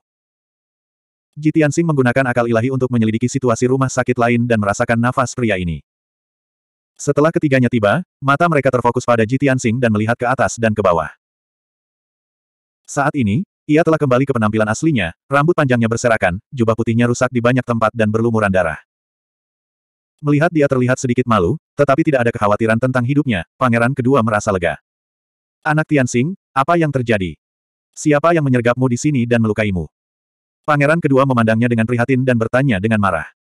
Jitiansing menggunakan akal ilahi untuk menyelidiki situasi rumah sakit lain dan merasakan nafas pria ini. Setelah ketiganya tiba, mata mereka terfokus pada Jitiansing dan melihat ke atas dan ke bawah. Saat ini, ia telah kembali ke penampilan aslinya, rambut panjangnya berserakan, jubah putihnya rusak di banyak tempat dan berlumuran darah. Melihat dia terlihat sedikit malu, tetapi tidak ada kekhawatiran tentang hidupnya, pangeran kedua merasa lega. Anak Tianxing, apa yang terjadi? Siapa yang menyergapmu di sini dan melukaimu? Pangeran kedua memandangnya dengan prihatin dan bertanya dengan marah.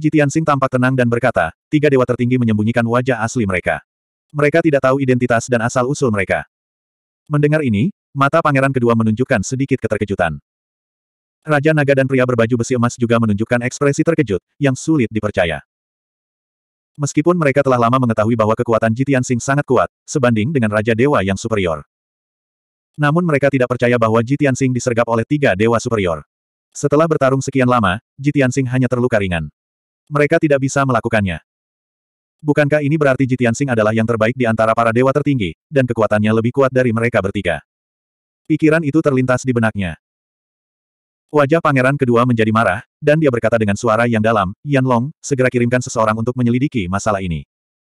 Ji Tianxing tampak tenang dan berkata, tiga dewa tertinggi menyembunyikan wajah asli mereka. Mereka tidak tahu identitas dan asal-usul mereka. Mendengar ini, Mata pangeran kedua menunjukkan sedikit keterkejutan. Raja naga dan pria berbaju besi emas juga menunjukkan ekspresi terkejut, yang sulit dipercaya. Meskipun mereka telah lama mengetahui bahwa kekuatan Jitian Sing sangat kuat, sebanding dengan Raja Dewa yang superior. Namun mereka tidak percaya bahwa Jitian Sing disergap oleh tiga dewa superior. Setelah bertarung sekian lama, Jitian Sing hanya terluka ringan. Mereka tidak bisa melakukannya. Bukankah ini berarti Jitian Sing adalah yang terbaik di antara para dewa tertinggi, dan kekuatannya lebih kuat dari mereka bertiga? Pikiran itu terlintas di benaknya. Wajah pangeran kedua menjadi marah, dan dia berkata dengan suara yang dalam, Yan Long, segera kirimkan seseorang untuk menyelidiki masalah ini.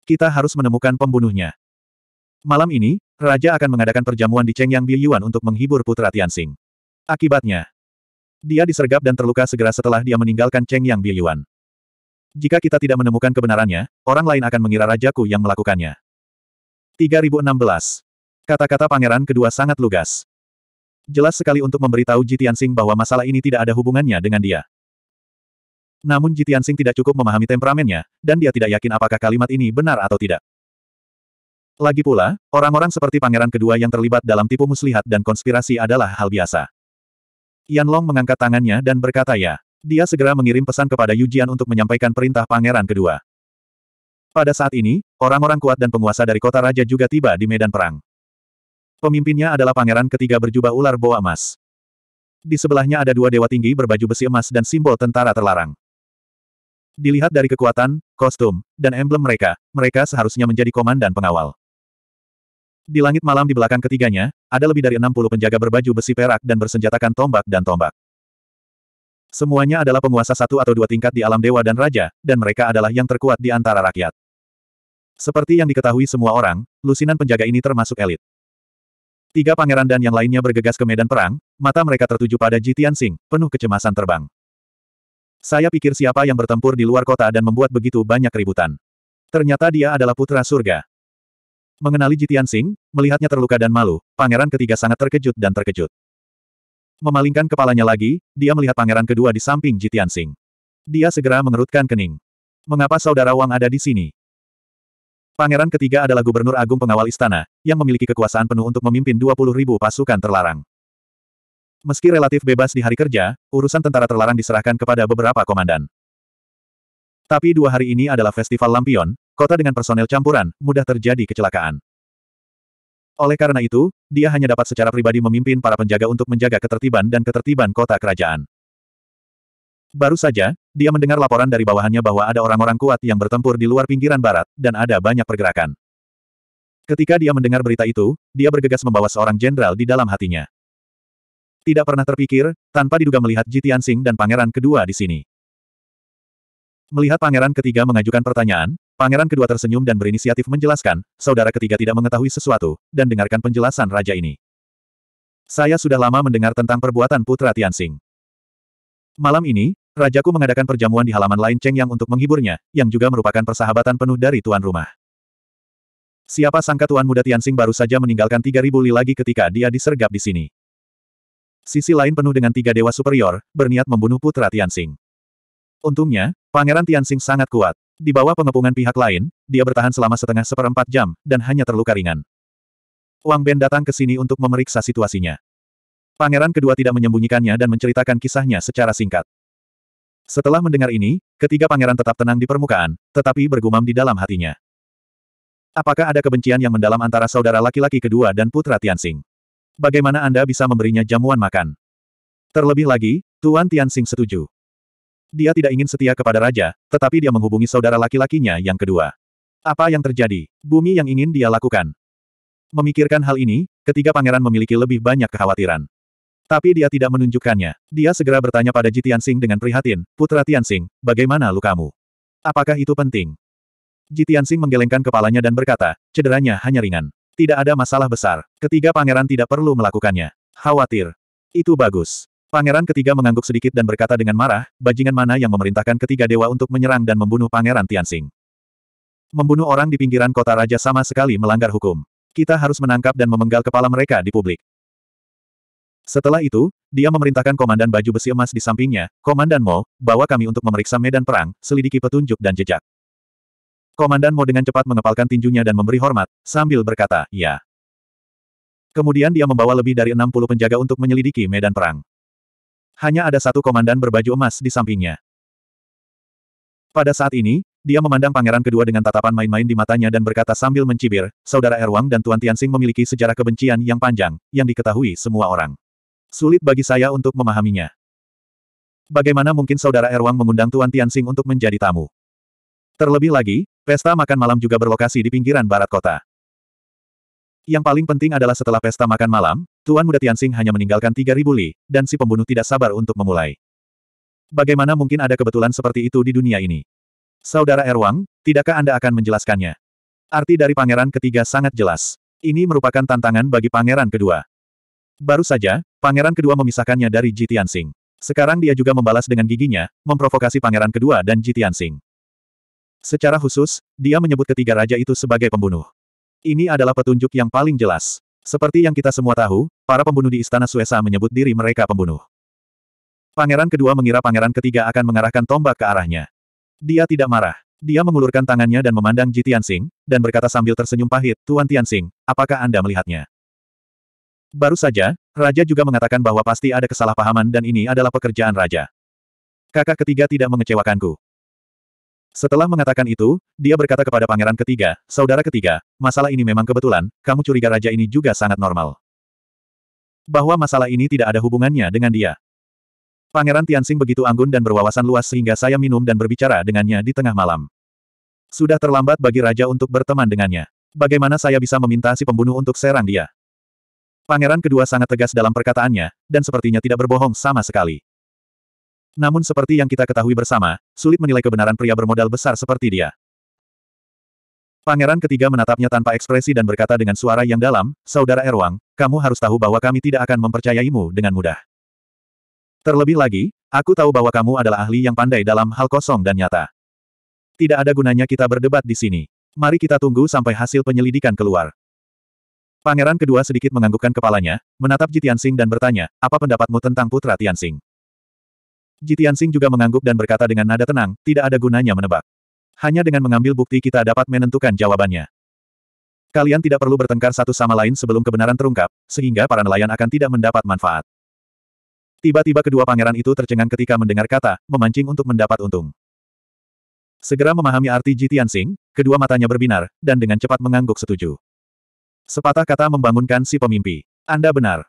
Kita harus menemukan pembunuhnya. Malam ini, Raja akan mengadakan perjamuan di Chengyang Biyuan untuk menghibur putra Tianxing. Akibatnya, dia disergap dan terluka segera setelah dia meninggalkan Chengyang Biyuan. Jika kita tidak menemukan kebenarannya, orang lain akan mengira rajaku yang melakukannya. 3016. Kata-kata pangeran kedua sangat lugas. Jelas sekali untuk memberitahu Jitian Sing bahwa masalah ini tidak ada hubungannya dengan dia. Namun Jitian Sing tidak cukup memahami temperamennya, dan dia tidak yakin apakah kalimat ini benar atau tidak. Lagi pula, orang-orang seperti pangeran kedua yang terlibat dalam tipu muslihat dan konspirasi adalah hal biasa. Yan Long mengangkat tangannya dan berkata ya. Dia segera mengirim pesan kepada Yu Jian untuk menyampaikan perintah pangeran kedua. Pada saat ini, orang-orang kuat dan penguasa dari kota raja juga tiba di medan perang. Pemimpinnya adalah pangeran ketiga berjubah ular boa emas. Di sebelahnya ada dua dewa tinggi berbaju besi emas dan simbol tentara terlarang. Dilihat dari kekuatan, kostum, dan emblem mereka, mereka seharusnya menjadi komandan pengawal. Di langit malam di belakang ketiganya, ada lebih dari 60 penjaga berbaju besi perak dan bersenjatakan tombak dan tombak. Semuanya adalah penguasa satu atau dua tingkat di alam dewa dan raja, dan mereka adalah yang terkuat di antara rakyat. Seperti yang diketahui semua orang, lusinan penjaga ini termasuk elit. Tiga pangeran dan yang lainnya bergegas ke medan perang, mata mereka tertuju pada Jitian Tianxing, penuh kecemasan terbang. Saya pikir siapa yang bertempur di luar kota dan membuat begitu banyak keributan. Ternyata dia adalah putra surga. Mengenali Jitian Tianxing, melihatnya terluka dan malu, pangeran ketiga sangat terkejut dan terkejut. Memalingkan kepalanya lagi, dia melihat pangeran kedua di samping Jitian Tianxing. Dia segera mengerutkan kening. Mengapa saudara Wang ada di sini? Pangeran ketiga adalah Gubernur Agung Pengawal Istana, yang memiliki kekuasaan penuh untuk memimpin 20 ribu pasukan terlarang. Meski relatif bebas di hari kerja, urusan tentara terlarang diserahkan kepada beberapa komandan. Tapi dua hari ini adalah Festival Lampion, kota dengan personel campuran, mudah terjadi kecelakaan. Oleh karena itu, dia hanya dapat secara pribadi memimpin para penjaga untuk menjaga ketertiban dan ketertiban kota kerajaan. Baru saja, dia mendengar laporan dari bawahannya bahwa ada orang-orang kuat yang bertempur di luar pinggiran barat, dan ada banyak pergerakan. Ketika dia mendengar berita itu, dia bergegas membawa seorang jenderal di dalam hatinya. Tidak pernah terpikir, tanpa diduga melihat Jitian Sing dan pangeran kedua di sini. Melihat pangeran ketiga mengajukan pertanyaan, pangeran kedua tersenyum dan berinisiatif menjelaskan, saudara ketiga tidak mengetahui sesuatu, dan dengarkan penjelasan raja ini. Saya sudah lama mendengar tentang perbuatan putra Tianxing. Malam ini, Rajaku mengadakan perjamuan di halaman lain Cheng Yang untuk menghiburnya, yang juga merupakan persahabatan penuh dari tuan rumah. Siapa sangka Tuan Muda Tianxing baru saja meninggalkan 3.000 li lagi ketika dia disergap di sini. Sisi lain penuh dengan tiga dewa superior, berniat membunuh putra Tianxing. Untungnya, Pangeran Tianxing sangat kuat. Di bawah pengepungan pihak lain, dia bertahan selama setengah seperempat jam, dan hanya terluka ringan. Wang Ben datang ke sini untuk memeriksa situasinya. Pangeran kedua tidak menyembunyikannya dan menceritakan kisahnya secara singkat. Setelah mendengar ini, ketiga pangeran tetap tenang di permukaan, tetapi bergumam di dalam hatinya. Apakah ada kebencian yang mendalam antara saudara laki-laki kedua dan putra Tianxing? Bagaimana Anda bisa memberinya jamuan makan? Terlebih lagi, Tuan Tianxing setuju. Dia tidak ingin setia kepada raja, tetapi dia menghubungi saudara laki-lakinya yang kedua. Apa yang terjadi? Bumi yang ingin dia lakukan. Memikirkan hal ini, ketiga pangeran memiliki lebih banyak kekhawatiran. Tapi dia tidak menunjukkannya. Dia segera bertanya pada Ji Tianxing dengan prihatin, Putra Tianxing, bagaimana lukamu? Apakah itu penting? Ji Tianxing menggelengkan kepalanya dan berkata, cederanya hanya ringan. Tidak ada masalah besar. Ketiga pangeran tidak perlu melakukannya. Khawatir. Itu bagus. Pangeran ketiga mengangguk sedikit dan berkata dengan marah, bajingan mana yang memerintahkan ketiga dewa untuk menyerang dan membunuh pangeran Tianxing. Membunuh orang di pinggiran kota raja sama sekali melanggar hukum. Kita harus menangkap dan memenggal kepala mereka di publik. Setelah itu, dia memerintahkan komandan baju besi emas di sampingnya, Komandan Mo, bawa kami untuk memeriksa medan perang, selidiki petunjuk dan jejak. Komandan Mo dengan cepat mengepalkan tinjunya dan memberi hormat, sambil berkata, ya. Kemudian dia membawa lebih dari 60 penjaga untuk menyelidiki medan perang. Hanya ada satu komandan berbaju emas di sampingnya. Pada saat ini, dia memandang pangeran kedua dengan tatapan main-main di matanya dan berkata sambil mencibir, Saudara Erwang dan Tuan Tianxing memiliki sejarah kebencian yang panjang, yang diketahui semua orang. Sulit bagi saya untuk memahaminya. Bagaimana mungkin Saudara Erwang mengundang Tuan Tianxing untuk menjadi tamu? Terlebih lagi, pesta makan malam juga berlokasi di pinggiran barat kota. Yang paling penting adalah setelah pesta makan malam, Tuan Muda Tianxing hanya meninggalkan 3.000 li, dan si pembunuh tidak sabar untuk memulai. Bagaimana mungkin ada kebetulan seperti itu di dunia ini? Saudara Erwang, tidakkah Anda akan menjelaskannya? Arti dari pangeran ketiga sangat jelas. Ini merupakan tantangan bagi pangeran kedua. Baru saja, pangeran kedua memisahkannya dari Ji Tianxing. Sekarang dia juga membalas dengan giginya, memprovokasi pangeran kedua dan Ji Tianxing. Secara khusus, dia menyebut ketiga raja itu sebagai pembunuh. Ini adalah petunjuk yang paling jelas. Seperti yang kita semua tahu, para pembunuh di Istana Suesa menyebut diri mereka pembunuh. Pangeran kedua mengira pangeran ketiga akan mengarahkan tombak ke arahnya. Dia tidak marah. Dia mengulurkan tangannya dan memandang Ji Tianxing, dan berkata sambil tersenyum pahit, Tuan Tianxing, apakah Anda melihatnya? Baru saja, Raja juga mengatakan bahwa pasti ada kesalahpahaman dan ini adalah pekerjaan Raja. Kakak ketiga tidak mengecewakanku. Setelah mengatakan itu, dia berkata kepada pangeran ketiga, saudara ketiga, masalah ini memang kebetulan, kamu curiga Raja ini juga sangat normal. Bahwa masalah ini tidak ada hubungannya dengan dia. Pangeran Tianxing begitu anggun dan berwawasan luas sehingga saya minum dan berbicara dengannya di tengah malam. Sudah terlambat bagi Raja untuk berteman dengannya. Bagaimana saya bisa meminta si pembunuh untuk serang dia? Pangeran kedua sangat tegas dalam perkataannya, dan sepertinya tidak berbohong sama sekali. Namun seperti yang kita ketahui bersama, sulit menilai kebenaran pria bermodal besar seperti dia. Pangeran ketiga menatapnya tanpa ekspresi dan berkata dengan suara yang dalam, Saudara Erwang, kamu harus tahu bahwa kami tidak akan mempercayaimu dengan mudah. Terlebih lagi, aku tahu bahwa kamu adalah ahli yang pandai dalam hal kosong dan nyata. Tidak ada gunanya kita berdebat di sini. Mari kita tunggu sampai hasil penyelidikan keluar. Pangeran kedua sedikit menganggukkan kepalanya, menatap Jitian Jitiansing dan bertanya, apa pendapatmu tentang putra Tian Jitian Jitiansing juga mengangguk dan berkata dengan nada tenang, tidak ada gunanya menebak. Hanya dengan mengambil bukti kita dapat menentukan jawabannya. Kalian tidak perlu bertengkar satu sama lain sebelum kebenaran terungkap, sehingga para nelayan akan tidak mendapat manfaat. Tiba-tiba kedua pangeran itu tercengang ketika mendengar kata, memancing untuk mendapat untung. Segera memahami arti Jitian Jitiansing, kedua matanya berbinar, dan dengan cepat mengangguk setuju. Sepatah kata membangunkan si pemimpi. Anda benar.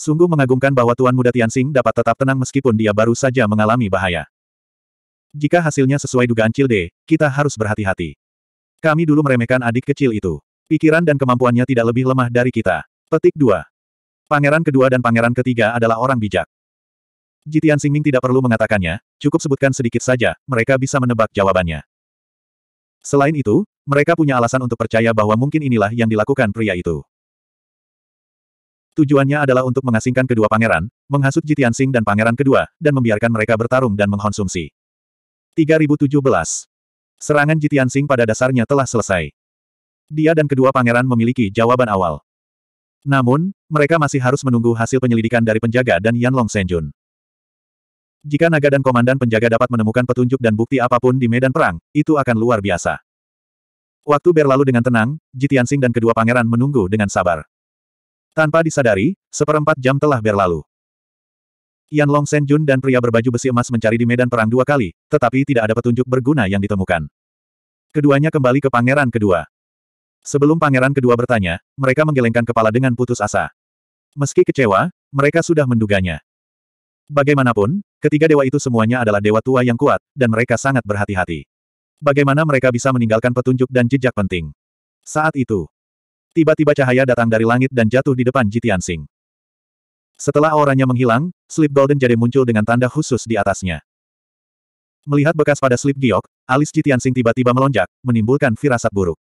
Sungguh mengagumkan bahwa Tuan Muda Tianxing dapat tetap tenang meskipun dia baru saja mengalami bahaya. Jika hasilnya sesuai dugaan Cilde, kita harus berhati-hati. Kami dulu meremehkan adik kecil itu. Pikiran dan kemampuannya tidak lebih lemah dari kita. Petik 2. Pangeran kedua dan pangeran ketiga adalah orang bijak. Jitian Xingming tidak perlu mengatakannya, cukup sebutkan sedikit saja, mereka bisa menebak jawabannya. Selain itu, mereka punya alasan untuk percaya bahwa mungkin inilah yang dilakukan pria itu. Tujuannya adalah untuk mengasingkan kedua pangeran, menghasut Jitian Sing dan pangeran kedua, dan membiarkan mereka bertarung dan mengkonsumsi. 3017. Serangan Jitian Sing pada dasarnya telah selesai. Dia dan kedua pangeran memiliki jawaban awal. Namun, mereka masih harus menunggu hasil penyelidikan dari penjaga dan Yan Long Senjun. Jika naga dan komandan penjaga dapat menemukan petunjuk dan bukti apapun di medan perang, itu akan luar biasa. Waktu berlalu dengan tenang, Jitiansing dan kedua pangeran menunggu dengan sabar. Tanpa disadari, seperempat jam telah berlalu. Yan Long Sen Jun dan pria berbaju besi emas mencari di medan perang dua kali, tetapi tidak ada petunjuk berguna yang ditemukan. Keduanya kembali ke pangeran kedua. Sebelum pangeran kedua bertanya, mereka menggelengkan kepala dengan putus asa. Meski kecewa, mereka sudah menduganya. Bagaimanapun, ketiga dewa itu semuanya adalah dewa tua yang kuat, dan mereka sangat berhati-hati. Bagaimana mereka bisa meninggalkan petunjuk dan jejak penting? Saat itu, tiba-tiba cahaya datang dari langit dan jatuh di depan Jitian Sing. Setelah auranya menghilang, Sleep Golden Jade muncul dengan tanda khusus di atasnya. Melihat bekas pada Sleep Giok, alis Jitian Sing tiba-tiba melonjak, menimbulkan firasat buruk.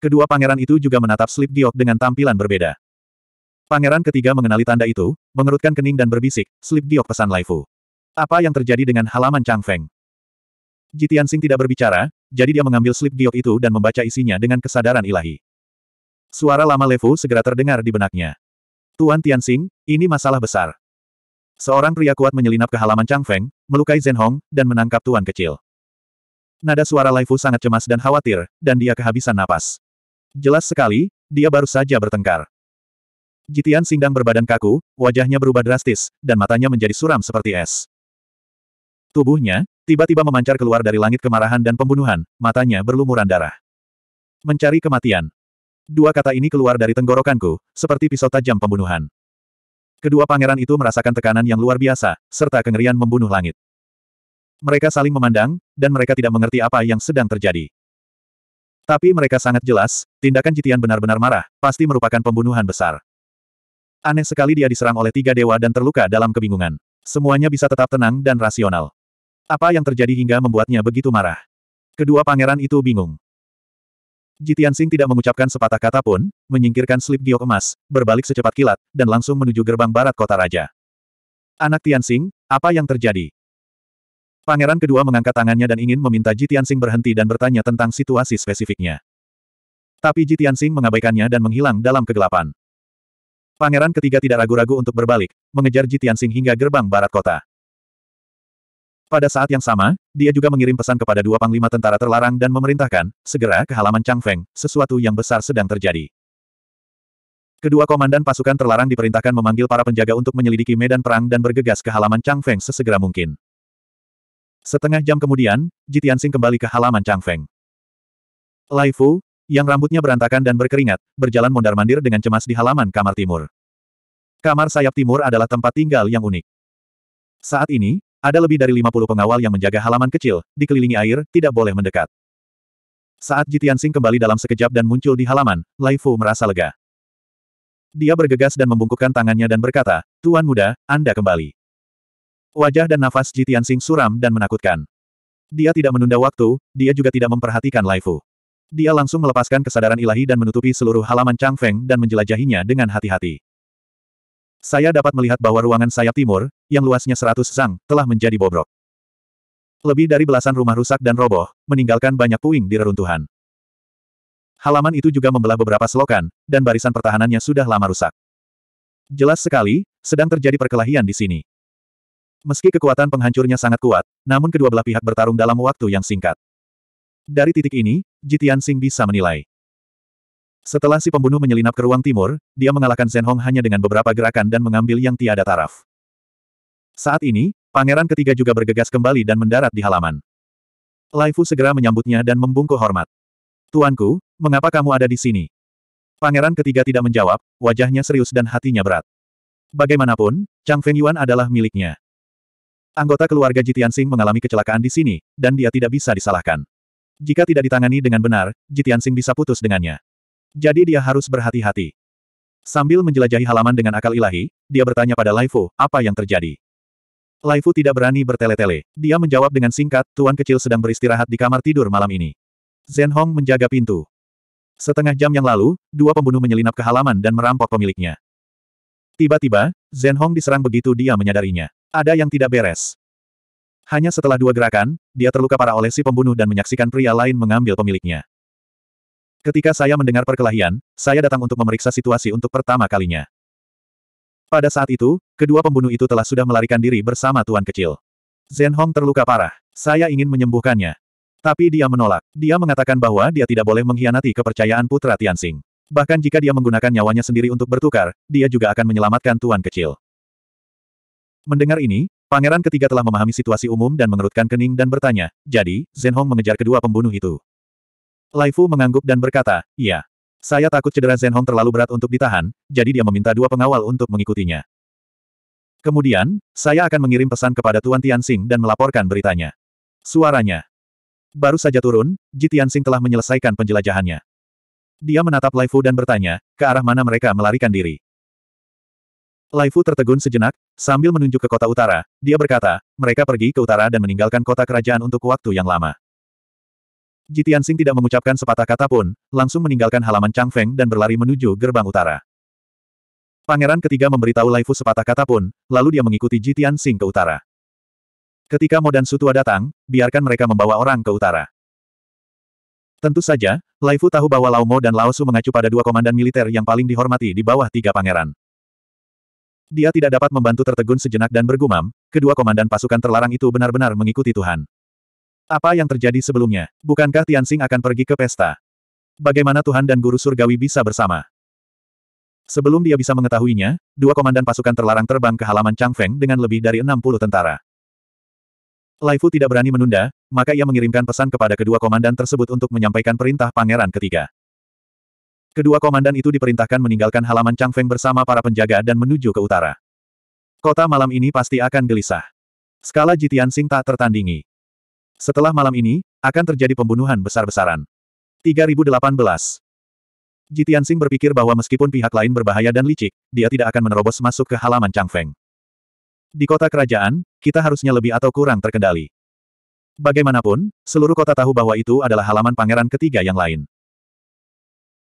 Kedua pangeran itu juga menatap Sleep Giok dengan tampilan berbeda. Pangeran ketiga mengenali tanda itu, mengerutkan kening dan berbisik, Sleep Giok pesan Laifu. Apa yang terjadi dengan halaman Chang Feng? Jitian Sing tidak berbicara, jadi dia mengambil slip giok itu dan membaca isinya dengan kesadaran ilahi. Suara lama Levu segera terdengar di benaknya. Tuan Tian Sing, ini masalah besar. Seorang pria kuat menyelinap ke halaman Chang Feng, melukai Zhen Hong, dan menangkap tuan kecil. Nada suara Levu sangat cemas dan khawatir, dan dia kehabisan napas. Jelas sekali, dia baru saja bertengkar. Jitian Singdang berbadan kaku, wajahnya berubah drastis, dan matanya menjadi suram seperti es. Tubuhnya, Tiba-tiba memancar keluar dari langit kemarahan dan pembunuhan, matanya berlumuran darah. Mencari kematian. Dua kata ini keluar dari tenggorokanku, seperti pisau tajam pembunuhan. Kedua pangeran itu merasakan tekanan yang luar biasa, serta kengerian membunuh langit. Mereka saling memandang, dan mereka tidak mengerti apa yang sedang terjadi. Tapi mereka sangat jelas, tindakan Jitian benar-benar marah, pasti merupakan pembunuhan besar. Aneh sekali dia diserang oleh tiga dewa dan terluka dalam kebingungan. Semuanya bisa tetap tenang dan rasional. Apa yang terjadi hingga membuatnya begitu marah? Kedua pangeran itu bingung. Jitian Sing tidak mengucapkan sepatah kata pun, menyingkirkan slip giok emas, berbalik secepat kilat, dan langsung menuju gerbang barat kota raja. Anak Tian Sing, apa yang terjadi? Pangeran kedua mengangkat tangannya dan ingin meminta Jitian Sing berhenti dan bertanya tentang situasi spesifiknya. Tapi Jitian Sing mengabaikannya dan menghilang dalam kegelapan. Pangeran ketiga tidak ragu-ragu untuk berbalik, mengejar Jitian Sing hingga gerbang barat kota. Pada saat yang sama, dia juga mengirim pesan kepada dua panglima tentara terlarang dan memerintahkan, segera ke halaman Changfeng, sesuatu yang besar sedang terjadi. Kedua komandan pasukan terlarang diperintahkan memanggil para penjaga untuk menyelidiki medan perang dan bergegas ke halaman Changfeng sesegera mungkin. Setengah jam kemudian, Jitiansing kembali ke halaman Changfeng. Lai Fu, yang rambutnya berantakan dan berkeringat, berjalan mondar-mandir dengan cemas di halaman kamar timur. Kamar sayap timur adalah tempat tinggal yang unik. Saat ini, ada lebih dari 50 pengawal yang menjaga halaman kecil, dikelilingi air, tidak boleh mendekat. Saat Jitian Sing kembali dalam sekejap dan muncul di halaman, Lai Fu merasa lega. Dia bergegas dan membungkukkan tangannya dan berkata, Tuan muda, Anda kembali. Wajah dan nafas Jitian Sing suram dan menakutkan. Dia tidak menunda waktu, dia juga tidak memperhatikan Lai Fu. Dia langsung melepaskan kesadaran ilahi dan menutupi seluruh halaman Chang Feng dan menjelajahinya dengan hati-hati. Saya dapat melihat bahwa ruangan sayap timur, yang luasnya seratus sang, telah menjadi bobrok. Lebih dari belasan rumah rusak dan roboh, meninggalkan banyak puing di reruntuhan. Halaman itu juga membelah beberapa selokan, dan barisan pertahanannya sudah lama rusak. Jelas sekali, sedang terjadi perkelahian di sini. Meski kekuatan penghancurnya sangat kuat, namun kedua belah pihak bertarung dalam waktu yang singkat. Dari titik ini, Jitian Sing bisa menilai. Setelah si pembunuh menyelinap ke ruang timur, dia mengalahkan Zhen Hong hanya dengan beberapa gerakan dan mengambil yang tiada taraf. Saat ini, pangeran ketiga juga bergegas kembali dan mendarat di halaman. Lai Fu segera menyambutnya dan membungkuk hormat. Tuanku, mengapa kamu ada di sini? Pangeran ketiga tidak menjawab, wajahnya serius dan hatinya berat. Bagaimanapun, Chang Feng Yuan adalah miliknya. Anggota keluarga Jitian Sing mengalami kecelakaan di sini, dan dia tidak bisa disalahkan. Jika tidak ditangani dengan benar, Jitian Sing bisa putus dengannya jadi dia harus berhati-hati. Sambil menjelajahi halaman dengan akal ilahi, dia bertanya pada Laifu, apa yang terjadi? Laifu tidak berani bertele-tele. Dia menjawab dengan singkat, Tuan kecil sedang beristirahat di kamar tidur malam ini. Zen Hong menjaga pintu. Setengah jam yang lalu, dua pembunuh menyelinap ke halaman dan merampok pemiliknya. Tiba-tiba, Zen Hong diserang begitu dia menyadarinya. Ada yang tidak beres. Hanya setelah dua gerakan, dia terluka parah oleh si pembunuh dan menyaksikan pria lain mengambil pemiliknya. Ketika saya mendengar perkelahian, saya datang untuk memeriksa situasi untuk pertama kalinya. Pada saat itu, kedua pembunuh itu telah sudah melarikan diri bersama Tuan Kecil. Zhen Hong terluka parah. Saya ingin menyembuhkannya. Tapi dia menolak. Dia mengatakan bahwa dia tidak boleh mengkhianati kepercayaan putra Tianxing. Bahkan jika dia menggunakan nyawanya sendiri untuk bertukar, dia juga akan menyelamatkan Tuan Kecil. Mendengar ini, pangeran ketiga telah memahami situasi umum dan mengerutkan kening dan bertanya, jadi, Zhen Hong mengejar kedua pembunuh itu. Lai Fu mengangguk dan berkata, iya. Saya takut cedera Zen Hong terlalu berat untuk ditahan, jadi dia meminta dua pengawal untuk mengikutinya. Kemudian, saya akan mengirim pesan kepada Tuan Tianxing dan melaporkan beritanya. Suaranya. Baru saja turun, Ji Tianxing telah menyelesaikan penjelajahannya. Dia menatap Lai Fu dan bertanya, ke arah mana mereka melarikan diri. Lai Fu tertegun sejenak, sambil menunjuk ke kota utara, dia berkata, mereka pergi ke utara dan meninggalkan kota kerajaan untuk waktu yang lama. Jitian Sing tidak mengucapkan sepatah kata pun, langsung meninggalkan halaman Chang Feng dan berlari menuju gerbang utara. Pangeran ketiga memberitahu Laifu sepatah kata pun, lalu dia mengikuti Jitian Sing ke utara. Ketika Modan Sutua datang, biarkan mereka membawa orang ke utara. Tentu saja, Laifu tahu bahwa Lao Mo dan Lao Su mengacu pada dua komandan militer yang paling dihormati di bawah tiga pangeran. Dia tidak dapat membantu tertegun sejenak dan bergumam, kedua komandan pasukan terlarang itu benar-benar mengikuti Tuhan. Apa yang terjadi sebelumnya? Bukankah Tianxing akan pergi ke pesta? Bagaimana Tuhan dan Guru Surgawi bisa bersama? Sebelum dia bisa mengetahuinya, dua komandan pasukan terlarang terbang ke halaman Changfeng dengan lebih dari 60 tentara. Laifu tidak berani menunda, maka ia mengirimkan pesan kepada kedua komandan tersebut untuk menyampaikan perintah pangeran ketiga. Kedua komandan itu diperintahkan meninggalkan halaman Changfeng bersama para penjaga dan menuju ke utara. Kota malam ini pasti akan gelisah. Skala Jitian Sing tak tertandingi. Setelah malam ini, akan terjadi pembunuhan besar-besaran. 3018 Jitian Sing berpikir bahwa meskipun pihak lain berbahaya dan licik, dia tidak akan menerobos masuk ke halaman Changfeng. Di kota kerajaan, kita harusnya lebih atau kurang terkendali. Bagaimanapun, seluruh kota tahu bahwa itu adalah halaman pangeran ketiga yang lain.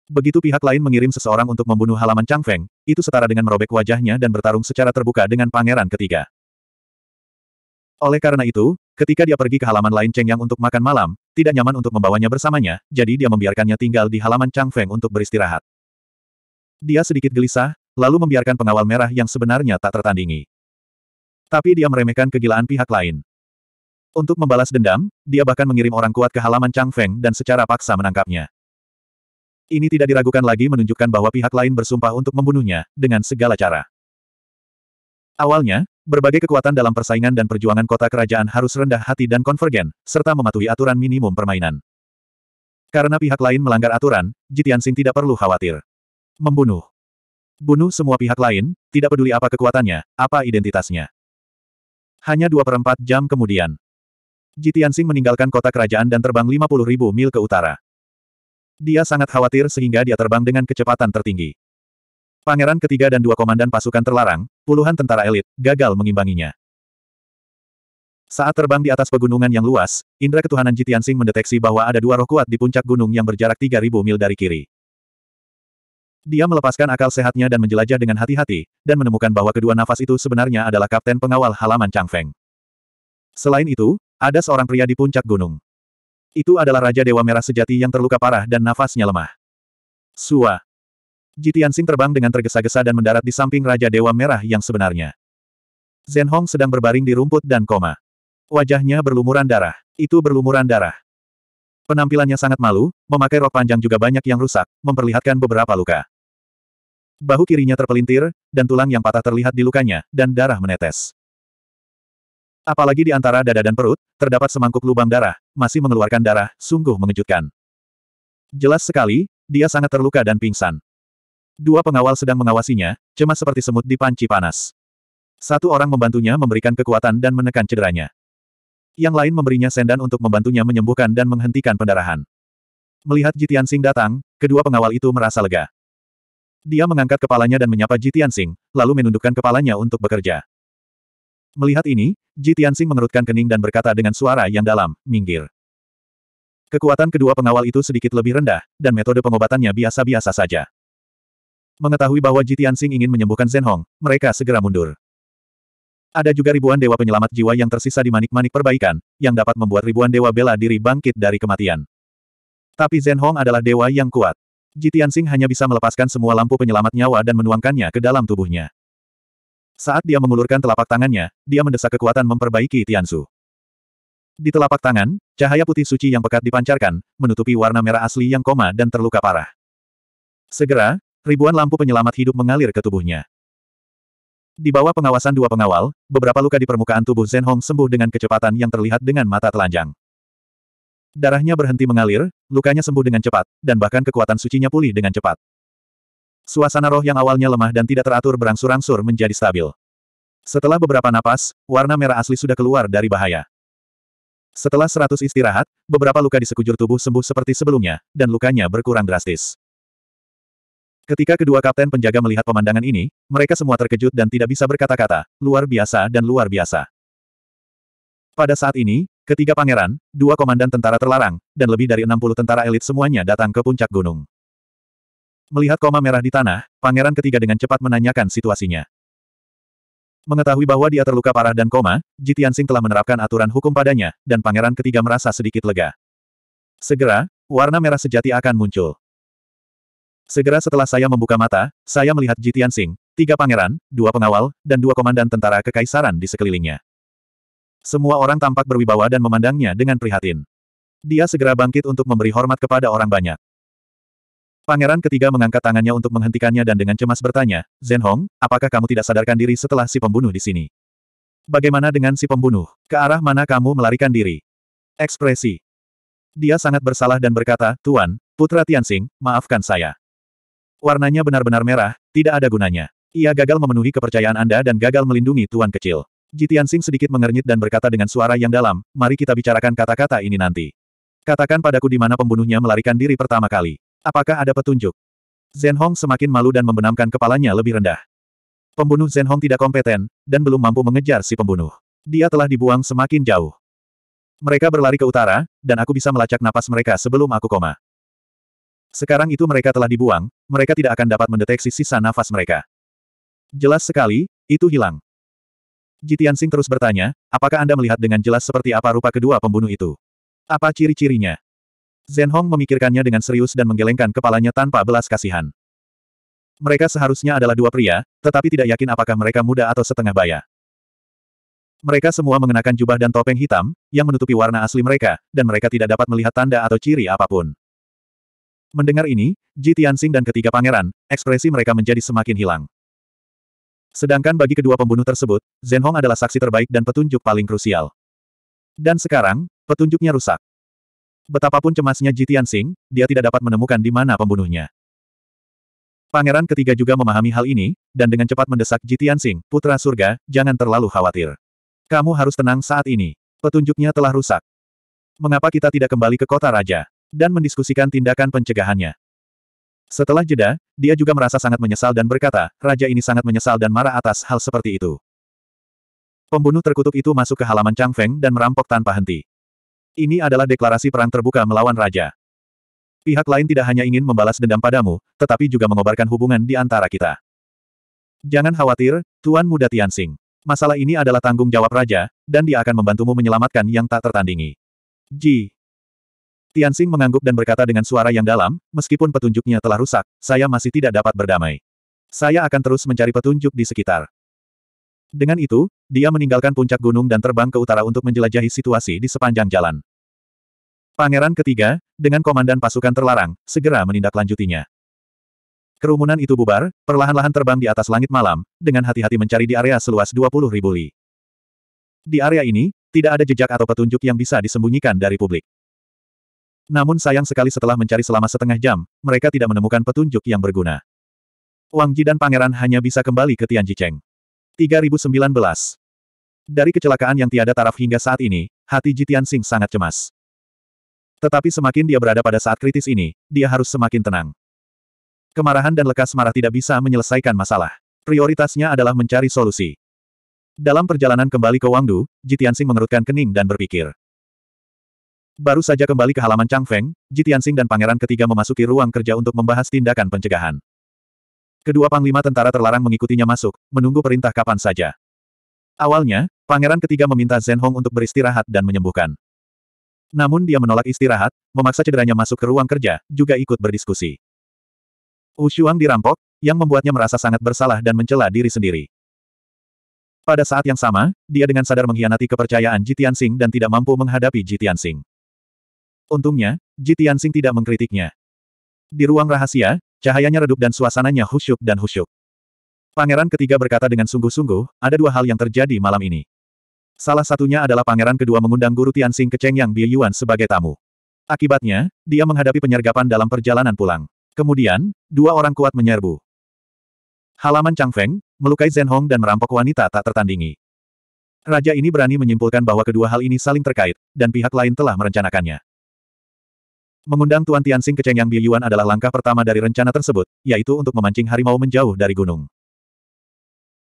Begitu pihak lain mengirim seseorang untuk membunuh halaman Changfeng, itu setara dengan merobek wajahnya dan bertarung secara terbuka dengan pangeran ketiga. Oleh karena itu, Ketika dia pergi ke halaman lain Cheng Yang untuk makan malam, tidak nyaman untuk membawanya bersamanya, jadi dia membiarkannya tinggal di halaman Chang Feng untuk beristirahat. Dia sedikit gelisah, lalu membiarkan pengawal merah yang sebenarnya tak tertandingi. Tapi dia meremehkan kegilaan pihak lain. Untuk membalas dendam, dia bahkan mengirim orang kuat ke halaman Chang Feng dan secara paksa menangkapnya. Ini tidak diragukan lagi menunjukkan bahwa pihak lain bersumpah untuk membunuhnya, dengan segala cara. Awalnya, Berbagai kekuatan dalam persaingan dan perjuangan kota kerajaan harus rendah hati dan konvergen, serta mematuhi aturan minimum permainan. Karena pihak lain melanggar aturan, Jitiansing tidak perlu khawatir. Membunuh. Bunuh semua pihak lain, tidak peduli apa kekuatannya, apa identitasnya. Hanya dua perempat jam kemudian. Jitiansing meninggalkan kota kerajaan dan terbang 50.000 mil ke utara. Dia sangat khawatir sehingga dia terbang dengan kecepatan tertinggi. Pangeran ketiga dan dua komandan pasukan terlarang, puluhan tentara elit, gagal mengimbanginya. Saat terbang di atas pegunungan yang luas, indera ketuhanan Jitiansing mendeteksi bahwa ada dua roh kuat di puncak gunung yang berjarak 3.000 mil dari kiri. Dia melepaskan akal sehatnya dan menjelajah dengan hati-hati, dan menemukan bahwa kedua nafas itu sebenarnya adalah kapten pengawal halaman Chang Feng. Selain itu, ada seorang pria di puncak gunung. Itu adalah Raja Dewa Merah Sejati yang terluka parah dan nafasnya lemah. Sua, Jitian sing terbang dengan tergesa-gesa dan mendarat di samping Raja Dewa Merah yang sebenarnya. Zhen Hong sedang berbaring di rumput dan koma. Wajahnya berlumuran darah. Itu berlumuran darah. Penampilannya sangat malu, memakai rok panjang juga banyak yang rusak, memperlihatkan beberapa luka. Bahu kirinya terpelintir, dan tulang yang patah terlihat di lukanya, dan darah menetes. Apalagi di antara dada dan perut, terdapat semangkuk lubang darah, masih mengeluarkan darah, sungguh mengejutkan. Jelas sekali, dia sangat terluka dan pingsan. Dua pengawal sedang mengawasinya, cemas seperti semut di panci panas. Satu orang membantunya memberikan kekuatan dan menekan cederanya. Yang lain memberinya sendan untuk membantunya menyembuhkan dan menghentikan pendarahan. Melihat Jitian Sing datang, kedua pengawal itu merasa lega. Dia mengangkat kepalanya dan menyapa Jitian Sing, lalu menundukkan kepalanya untuk bekerja. Melihat ini, Jitian Sing mengerutkan kening dan berkata dengan suara yang dalam, minggir. Kekuatan kedua pengawal itu sedikit lebih rendah, dan metode pengobatannya biasa-biasa saja. Mengetahui bahwa Jitian Sing ingin menyembuhkan Zhen Hong, mereka segera mundur. Ada juga ribuan dewa penyelamat jiwa yang tersisa di manik-manik perbaikan, yang dapat membuat ribuan dewa bela diri bangkit dari kematian. Tapi Zhen Hong adalah dewa yang kuat. Jitian Sing hanya bisa melepaskan semua lampu penyelamat nyawa dan menuangkannya ke dalam tubuhnya. Saat dia mengulurkan telapak tangannya, dia mendesak kekuatan memperbaiki Tiansu. Di telapak tangan, cahaya putih suci yang pekat dipancarkan, menutupi warna merah asli yang koma dan terluka parah. Segera, Ribuan lampu penyelamat hidup mengalir ke tubuhnya. Di bawah pengawasan dua pengawal, beberapa luka di permukaan tubuh Zhen Hong sembuh dengan kecepatan yang terlihat dengan mata telanjang. Darahnya berhenti mengalir, lukanya sembuh dengan cepat, dan bahkan kekuatan sucinya pulih dengan cepat. Suasana roh yang awalnya lemah dan tidak teratur berangsur-angsur menjadi stabil. Setelah beberapa napas, warna merah asli sudah keluar dari bahaya. Setelah seratus istirahat, beberapa luka di sekujur tubuh sembuh seperti sebelumnya, dan lukanya berkurang drastis. Ketika kedua kapten penjaga melihat pemandangan ini, mereka semua terkejut dan tidak bisa berkata-kata, luar biasa dan luar biasa. Pada saat ini, ketiga pangeran, dua komandan tentara terlarang, dan lebih dari 60 tentara elit semuanya datang ke puncak gunung. Melihat koma merah di tanah, pangeran ketiga dengan cepat menanyakan situasinya. Mengetahui bahwa dia terluka parah dan koma, Jitian Sing telah menerapkan aturan hukum padanya, dan pangeran ketiga merasa sedikit lega. Segera, warna merah sejati akan muncul. Segera setelah saya membuka mata, saya melihat Jitian Sing, tiga pangeran, dua pengawal, dan dua komandan tentara kekaisaran di sekelilingnya. Semua orang tampak berwibawa dan memandangnya dengan prihatin. Dia segera bangkit untuk memberi hormat kepada orang banyak. Pangeran ketiga mengangkat tangannya untuk menghentikannya dan dengan cemas bertanya, Zhen Hong, apakah kamu tidak sadarkan diri setelah si pembunuh di sini? Bagaimana dengan si pembunuh? Ke arah mana kamu melarikan diri? Ekspresi. Dia sangat bersalah dan berkata, Tuan, Putra Tianxing, maafkan saya. Warnanya benar-benar merah, tidak ada gunanya. Ia gagal memenuhi kepercayaan Anda dan gagal melindungi Tuan kecil. Jitian Sing sedikit mengernyit dan berkata dengan suara yang dalam, mari kita bicarakan kata-kata ini nanti. Katakan padaku di mana pembunuhnya melarikan diri pertama kali. Apakah ada petunjuk? Zhen Hong semakin malu dan membenamkan kepalanya lebih rendah. Pembunuh Zhen Hong tidak kompeten, dan belum mampu mengejar si pembunuh. Dia telah dibuang semakin jauh. Mereka berlari ke utara, dan aku bisa melacak napas mereka sebelum aku koma. Sekarang itu mereka telah dibuang, mereka tidak akan dapat mendeteksi sisa nafas mereka. Jelas sekali, itu hilang. Jitian Sing terus bertanya, apakah Anda melihat dengan jelas seperti apa rupa kedua pembunuh itu? Apa ciri-cirinya? Zen Hong memikirkannya dengan serius dan menggelengkan kepalanya tanpa belas kasihan. Mereka seharusnya adalah dua pria, tetapi tidak yakin apakah mereka muda atau setengah baya. Mereka semua mengenakan jubah dan topeng hitam, yang menutupi warna asli mereka, dan mereka tidak dapat melihat tanda atau ciri apapun. Mendengar ini, Ji Tianxing dan ketiga pangeran, ekspresi mereka menjadi semakin hilang. Sedangkan bagi kedua pembunuh tersebut, Zhen Hong adalah saksi terbaik dan petunjuk paling krusial. Dan sekarang, petunjuknya rusak. Betapapun cemasnya Ji Tianxing, dia tidak dapat menemukan di mana pembunuhnya. Pangeran ketiga juga memahami hal ini, dan dengan cepat mendesak Ji Tianxing, putra surga, jangan terlalu khawatir. Kamu harus tenang saat ini. Petunjuknya telah rusak. Mengapa kita tidak kembali ke kota raja? dan mendiskusikan tindakan pencegahannya. Setelah jeda, dia juga merasa sangat menyesal dan berkata, Raja ini sangat menyesal dan marah atas hal seperti itu. Pembunuh terkutuk itu masuk ke halaman Chang Feng dan merampok tanpa henti. Ini adalah deklarasi perang terbuka melawan Raja. Pihak lain tidak hanya ingin membalas dendam padamu, tetapi juga mengobarkan hubungan di antara kita. Jangan khawatir, Tuan Muda Tianxing. Masalah ini adalah tanggung jawab Raja, dan dia akan membantumu menyelamatkan yang tak tertandingi. Ji, Tianxing mengangguk dan berkata dengan suara yang dalam, meskipun petunjuknya telah rusak, saya masih tidak dapat berdamai. Saya akan terus mencari petunjuk di sekitar. Dengan itu, dia meninggalkan puncak gunung dan terbang ke utara untuk menjelajahi situasi di sepanjang jalan. Pangeran ketiga, dengan komandan pasukan terlarang, segera menindaklanjutinya. Kerumunan itu bubar, perlahan-lahan terbang di atas langit malam, dengan hati-hati mencari di area seluas 20 ribu li. Di area ini, tidak ada jejak atau petunjuk yang bisa disembunyikan dari publik. Namun sayang sekali setelah mencari selama setengah jam, mereka tidak menemukan petunjuk yang berguna. Wang Ji dan pangeran hanya bisa kembali ke Tian Jicheng. 3019 Dari kecelakaan yang tiada taraf hingga saat ini, hati Ji Xing sangat cemas. Tetapi semakin dia berada pada saat kritis ini, dia harus semakin tenang. Kemarahan dan lekas marah tidak bisa menyelesaikan masalah. Prioritasnya adalah mencari solusi. Dalam perjalanan kembali ke Wangdu, Sing mengerutkan kening dan berpikir. Baru saja kembali ke halaman Changfeng, Jitiansing dan pangeran ketiga memasuki ruang kerja untuk membahas tindakan pencegahan. Kedua panglima tentara terlarang mengikutinya masuk, menunggu perintah kapan saja. Awalnya, pangeran ketiga meminta Zhen Hong untuk beristirahat dan menyembuhkan. Namun dia menolak istirahat, memaksa cederanya masuk ke ruang kerja, juga ikut berdiskusi. Wu Xuang dirampok, yang membuatnya merasa sangat bersalah dan mencela diri sendiri. Pada saat yang sama, dia dengan sadar mengkhianati kepercayaan Jitiansing dan tidak mampu menghadapi Jitiansing. Untungnya, Ji Tianxing tidak mengkritiknya. Di ruang rahasia, cahayanya redup dan suasananya husyuk dan husyuk. Pangeran ketiga berkata dengan sungguh-sungguh, ada dua hal yang terjadi malam ini. Salah satunya adalah pangeran kedua mengundang guru Tianxing ke Cheng Yang Yuan sebagai tamu. Akibatnya, dia menghadapi penyergapan dalam perjalanan pulang. Kemudian, dua orang kuat menyerbu. Halaman Changfeng, melukai Zhen Hong dan merampok wanita tak tertandingi. Raja ini berani menyimpulkan bahwa kedua hal ini saling terkait, dan pihak lain telah merencanakannya. Mengundang Tuan Tianxing ke Chengyang Biyuan adalah langkah pertama dari rencana tersebut, yaitu untuk memancing harimau menjauh dari gunung.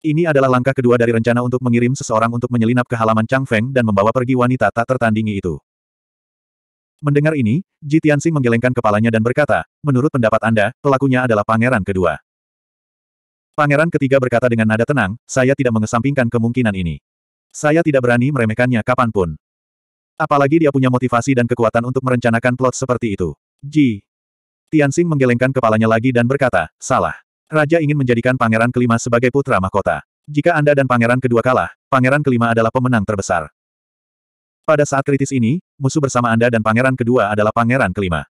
Ini adalah langkah kedua dari rencana untuk mengirim seseorang untuk menyelinap ke halaman Changfeng dan membawa pergi wanita tak tertandingi itu. Mendengar ini, Ji Tianxing menggelengkan kepalanya dan berkata, menurut pendapat Anda, pelakunya adalah pangeran kedua. Pangeran ketiga berkata dengan nada tenang, saya tidak mengesampingkan kemungkinan ini. Saya tidak berani meremehkannya kapanpun. Apalagi dia punya motivasi dan kekuatan untuk merencanakan plot seperti itu. Ji. Tianxing menggelengkan kepalanya lagi dan berkata, salah. Raja ingin menjadikan pangeran kelima sebagai putra mahkota. Jika Anda dan pangeran kedua kalah, pangeran kelima adalah pemenang terbesar. Pada saat kritis ini, musuh bersama Anda dan pangeran kedua adalah pangeran kelima.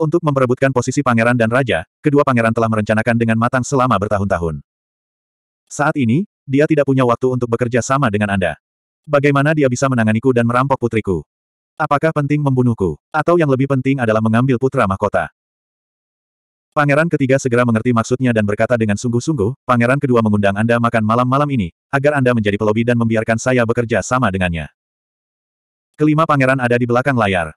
Untuk memperebutkan posisi pangeran dan raja, kedua pangeran telah merencanakan dengan matang selama bertahun-tahun. Saat ini, dia tidak punya waktu untuk bekerja sama dengan Anda. Bagaimana dia bisa menanganiku dan merampok putriku? Apakah penting membunuhku? Atau yang lebih penting adalah mengambil putra mahkota? Pangeran ketiga segera mengerti maksudnya dan berkata dengan sungguh-sungguh, Pangeran kedua mengundang Anda makan malam malam ini, agar Anda menjadi pelobi dan membiarkan saya bekerja sama dengannya. Kelima pangeran ada di belakang layar.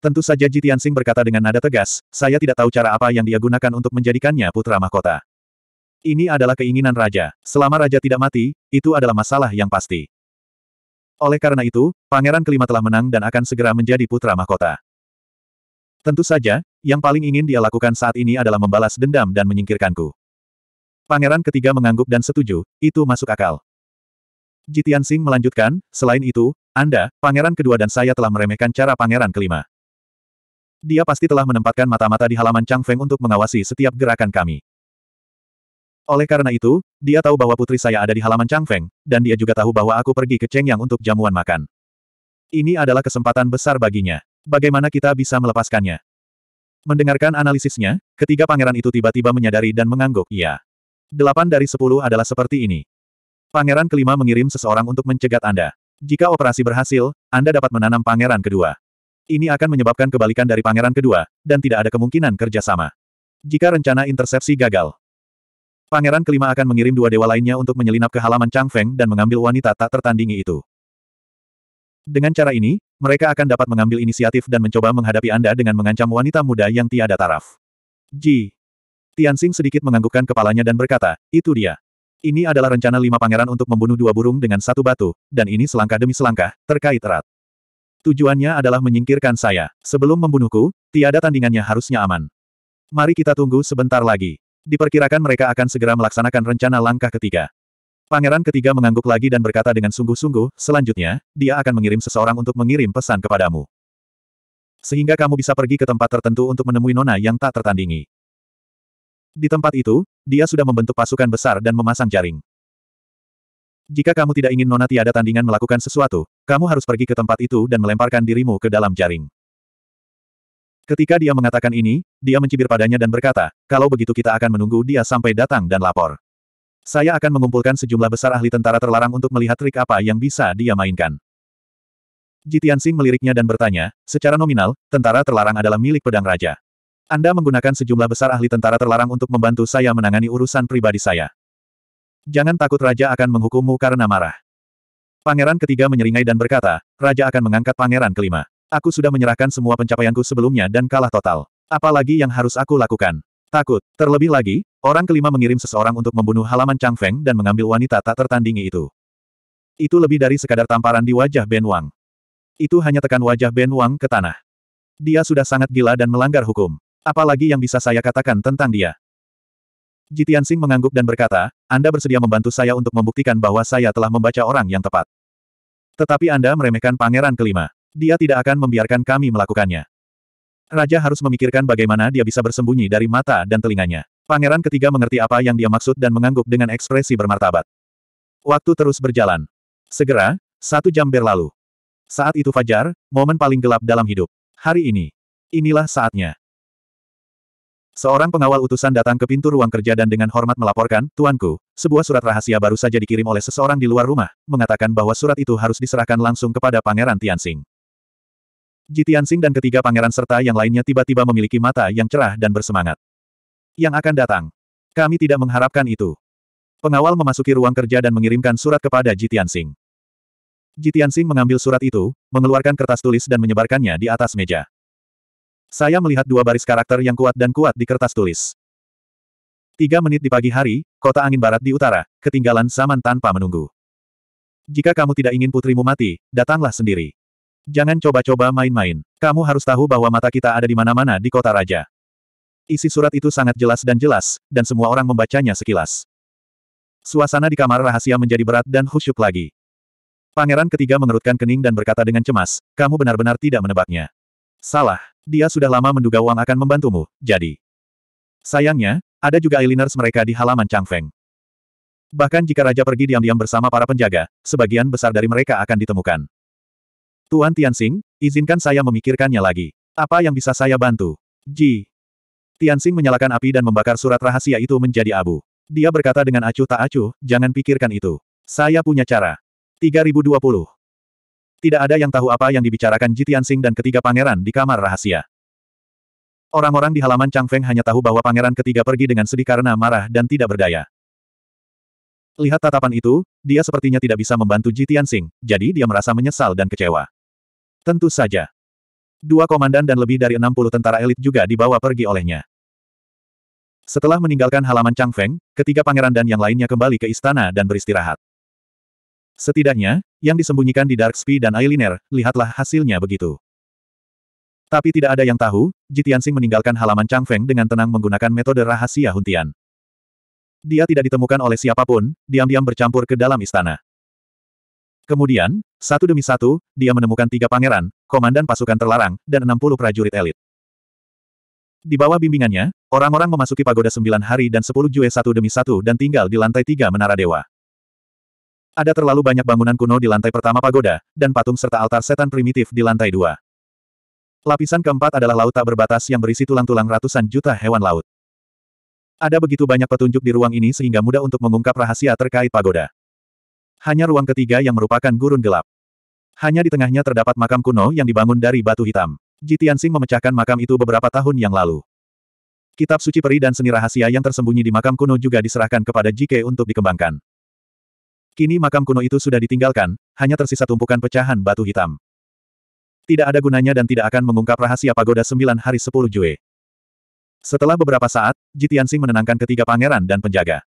Tentu saja Jitian Sing berkata dengan nada tegas, saya tidak tahu cara apa yang dia gunakan untuk menjadikannya putra mahkota. Ini adalah keinginan raja. Selama raja tidak mati, itu adalah masalah yang pasti. Oleh karena itu, pangeran kelima telah menang dan akan segera menjadi putra mahkota. Tentu saja, yang paling ingin dia lakukan saat ini adalah membalas dendam dan menyingkirkanku. Pangeran ketiga mengangguk dan setuju, itu masuk akal. Jitian Singh melanjutkan, selain itu, Anda, pangeran kedua dan saya telah meremehkan cara pangeran kelima. Dia pasti telah menempatkan mata-mata di halaman Chang Feng untuk mengawasi setiap gerakan kami. Oleh karena itu, dia tahu bahwa putri saya ada di halaman Changfeng, dan dia juga tahu bahwa aku pergi ke Chengyang untuk jamuan makan. Ini adalah kesempatan besar baginya. Bagaimana kita bisa melepaskannya? Mendengarkan analisisnya, ketiga pangeran itu tiba-tiba menyadari dan mengangguk, Iya. Delapan dari sepuluh adalah seperti ini. Pangeran kelima mengirim seseorang untuk mencegat Anda. Jika operasi berhasil, Anda dapat menanam pangeran kedua. Ini akan menyebabkan kebalikan dari pangeran kedua, dan tidak ada kemungkinan kerjasama. Jika rencana intersepsi gagal, Pangeran kelima akan mengirim dua dewa lainnya untuk menyelinap ke halaman Chang Feng dan mengambil wanita tak tertandingi itu. Dengan cara ini, mereka akan dapat mengambil inisiatif dan mencoba menghadapi Anda dengan mengancam wanita muda yang tiada taraf. Ji. Tianxing sedikit menganggukkan kepalanya dan berkata, itu dia. Ini adalah rencana lima pangeran untuk membunuh dua burung dengan satu batu, dan ini selangkah demi selangkah, terkait erat. Tujuannya adalah menyingkirkan saya. Sebelum membunuhku, tiada tandingannya harusnya aman. Mari kita tunggu sebentar lagi diperkirakan mereka akan segera melaksanakan rencana langkah ketiga. Pangeran ketiga mengangguk lagi dan berkata dengan sungguh-sungguh, selanjutnya, dia akan mengirim seseorang untuk mengirim pesan kepadamu. Sehingga kamu bisa pergi ke tempat tertentu untuk menemui nona yang tak tertandingi. Di tempat itu, dia sudah membentuk pasukan besar dan memasang jaring. Jika kamu tidak ingin nona tiada tandingan melakukan sesuatu, kamu harus pergi ke tempat itu dan melemparkan dirimu ke dalam jaring. Ketika dia mengatakan ini, dia mencibir padanya dan berkata, kalau begitu kita akan menunggu dia sampai datang dan lapor. Saya akan mengumpulkan sejumlah besar ahli tentara terlarang untuk melihat trik apa yang bisa dia mainkan. Jitian Sing meliriknya dan bertanya, secara nominal, tentara terlarang adalah milik pedang raja. Anda menggunakan sejumlah besar ahli tentara terlarang untuk membantu saya menangani urusan pribadi saya. Jangan takut raja akan menghukummu karena marah. Pangeran ketiga menyeringai dan berkata, raja akan mengangkat pangeran kelima. Aku sudah menyerahkan semua pencapaianku sebelumnya dan kalah total. Apalagi yang harus aku lakukan? Takut. Terlebih lagi, orang kelima mengirim seseorang untuk membunuh halaman Chang Feng dan mengambil wanita tak tertandingi itu. Itu lebih dari sekadar tamparan di wajah Ben Wang. Itu hanya tekan wajah Ben Wang ke tanah. Dia sudah sangat gila dan melanggar hukum. Apalagi yang bisa saya katakan tentang dia? Jitian Sing mengangguk dan berkata, Anda bersedia membantu saya untuk membuktikan bahwa saya telah membaca orang yang tepat. Tetapi Anda meremehkan pangeran kelima. Dia tidak akan membiarkan kami melakukannya. Raja harus memikirkan bagaimana dia bisa bersembunyi dari mata dan telinganya. Pangeran ketiga mengerti apa yang dia maksud dan mengangguk dengan ekspresi bermartabat. Waktu terus berjalan. Segera, satu jam berlalu. Saat itu fajar, momen paling gelap dalam hidup. Hari ini. Inilah saatnya. Seorang pengawal utusan datang ke pintu ruang kerja dan dengan hormat melaporkan, Tuanku, sebuah surat rahasia baru saja dikirim oleh seseorang di luar rumah, mengatakan bahwa surat itu harus diserahkan langsung kepada Pangeran Tianxing. Jitiansing dan ketiga pangeran serta yang lainnya tiba-tiba memiliki mata yang cerah dan bersemangat. Yang akan datang. Kami tidak mengharapkan itu. Pengawal memasuki ruang kerja dan mengirimkan surat kepada Jitiansing. Jitiansing mengambil surat itu, mengeluarkan kertas tulis dan menyebarkannya di atas meja. Saya melihat dua baris karakter yang kuat dan kuat di kertas tulis. Tiga menit di pagi hari, kota angin barat di utara, ketinggalan zaman tanpa menunggu. Jika kamu tidak ingin putrimu mati, datanglah sendiri. Jangan coba-coba main-main. Kamu harus tahu bahwa mata kita ada di mana-mana di kota raja. Isi surat itu sangat jelas dan jelas, dan semua orang membacanya sekilas. Suasana di kamar rahasia menjadi berat dan khusyuk lagi. Pangeran ketiga mengerutkan kening dan berkata dengan cemas, kamu benar-benar tidak menebaknya. Salah, dia sudah lama menduga uang akan membantumu, jadi. Sayangnya, ada juga eliners mereka di halaman Changfeng. Bahkan jika raja pergi diam-diam bersama para penjaga, sebagian besar dari mereka akan ditemukan. Tuan Tianxing, izinkan saya memikirkannya lagi. Apa yang bisa saya bantu? Ji. Tianxing menyalakan api dan membakar surat rahasia itu menjadi abu. Dia berkata dengan acuh tak acuh, jangan pikirkan itu. Saya punya cara. 3020. Tidak ada yang tahu apa yang dibicarakan Ji Tianxing dan ketiga pangeran di kamar rahasia. Orang-orang di halaman Changfeng hanya tahu bahwa pangeran ketiga pergi dengan sedih karena marah dan tidak berdaya. Lihat tatapan itu, dia sepertinya tidak bisa membantu Ji Tianxing, jadi dia merasa menyesal dan kecewa. Tentu saja. Dua komandan dan lebih dari 60 tentara elit juga dibawa pergi olehnya. Setelah meninggalkan halaman Changfeng, ketiga pangeran dan yang lainnya kembali ke istana dan beristirahat. Setidaknya, yang disembunyikan di Dark Spy dan Ailiner, lihatlah hasilnya begitu. Tapi tidak ada yang tahu, Jitiansing meninggalkan halaman Changfeng dengan tenang menggunakan metode rahasia huntian. Dia tidak ditemukan oleh siapapun, diam-diam bercampur ke dalam istana. Kemudian, satu demi satu, dia menemukan tiga pangeran, komandan pasukan terlarang, dan 60 prajurit elit. Di bawah bimbingannya, orang-orang memasuki pagoda sembilan hari dan sepuluh jue satu demi satu dan tinggal di lantai tiga menara dewa. Ada terlalu banyak bangunan kuno di lantai pertama pagoda, dan patung serta altar setan primitif di lantai dua. Lapisan keempat adalah laut tak berbatas yang berisi tulang-tulang ratusan juta hewan laut. Ada begitu banyak petunjuk di ruang ini sehingga mudah untuk mengungkap rahasia terkait pagoda. Hanya ruang ketiga yang merupakan gurun gelap. Hanya di tengahnya terdapat makam kuno yang dibangun dari batu hitam. Jitiansing memecahkan makam itu beberapa tahun yang lalu. Kitab suci peri dan seni rahasia yang tersembunyi di makam kuno juga diserahkan kepada Jike untuk dikembangkan. Kini makam kuno itu sudah ditinggalkan, hanya tersisa tumpukan pecahan batu hitam. Tidak ada gunanya dan tidak akan mengungkap rahasia pagoda sembilan hari sepuluh Jue. Setelah beberapa saat, Jitiansing menenangkan ketiga pangeran dan penjaga.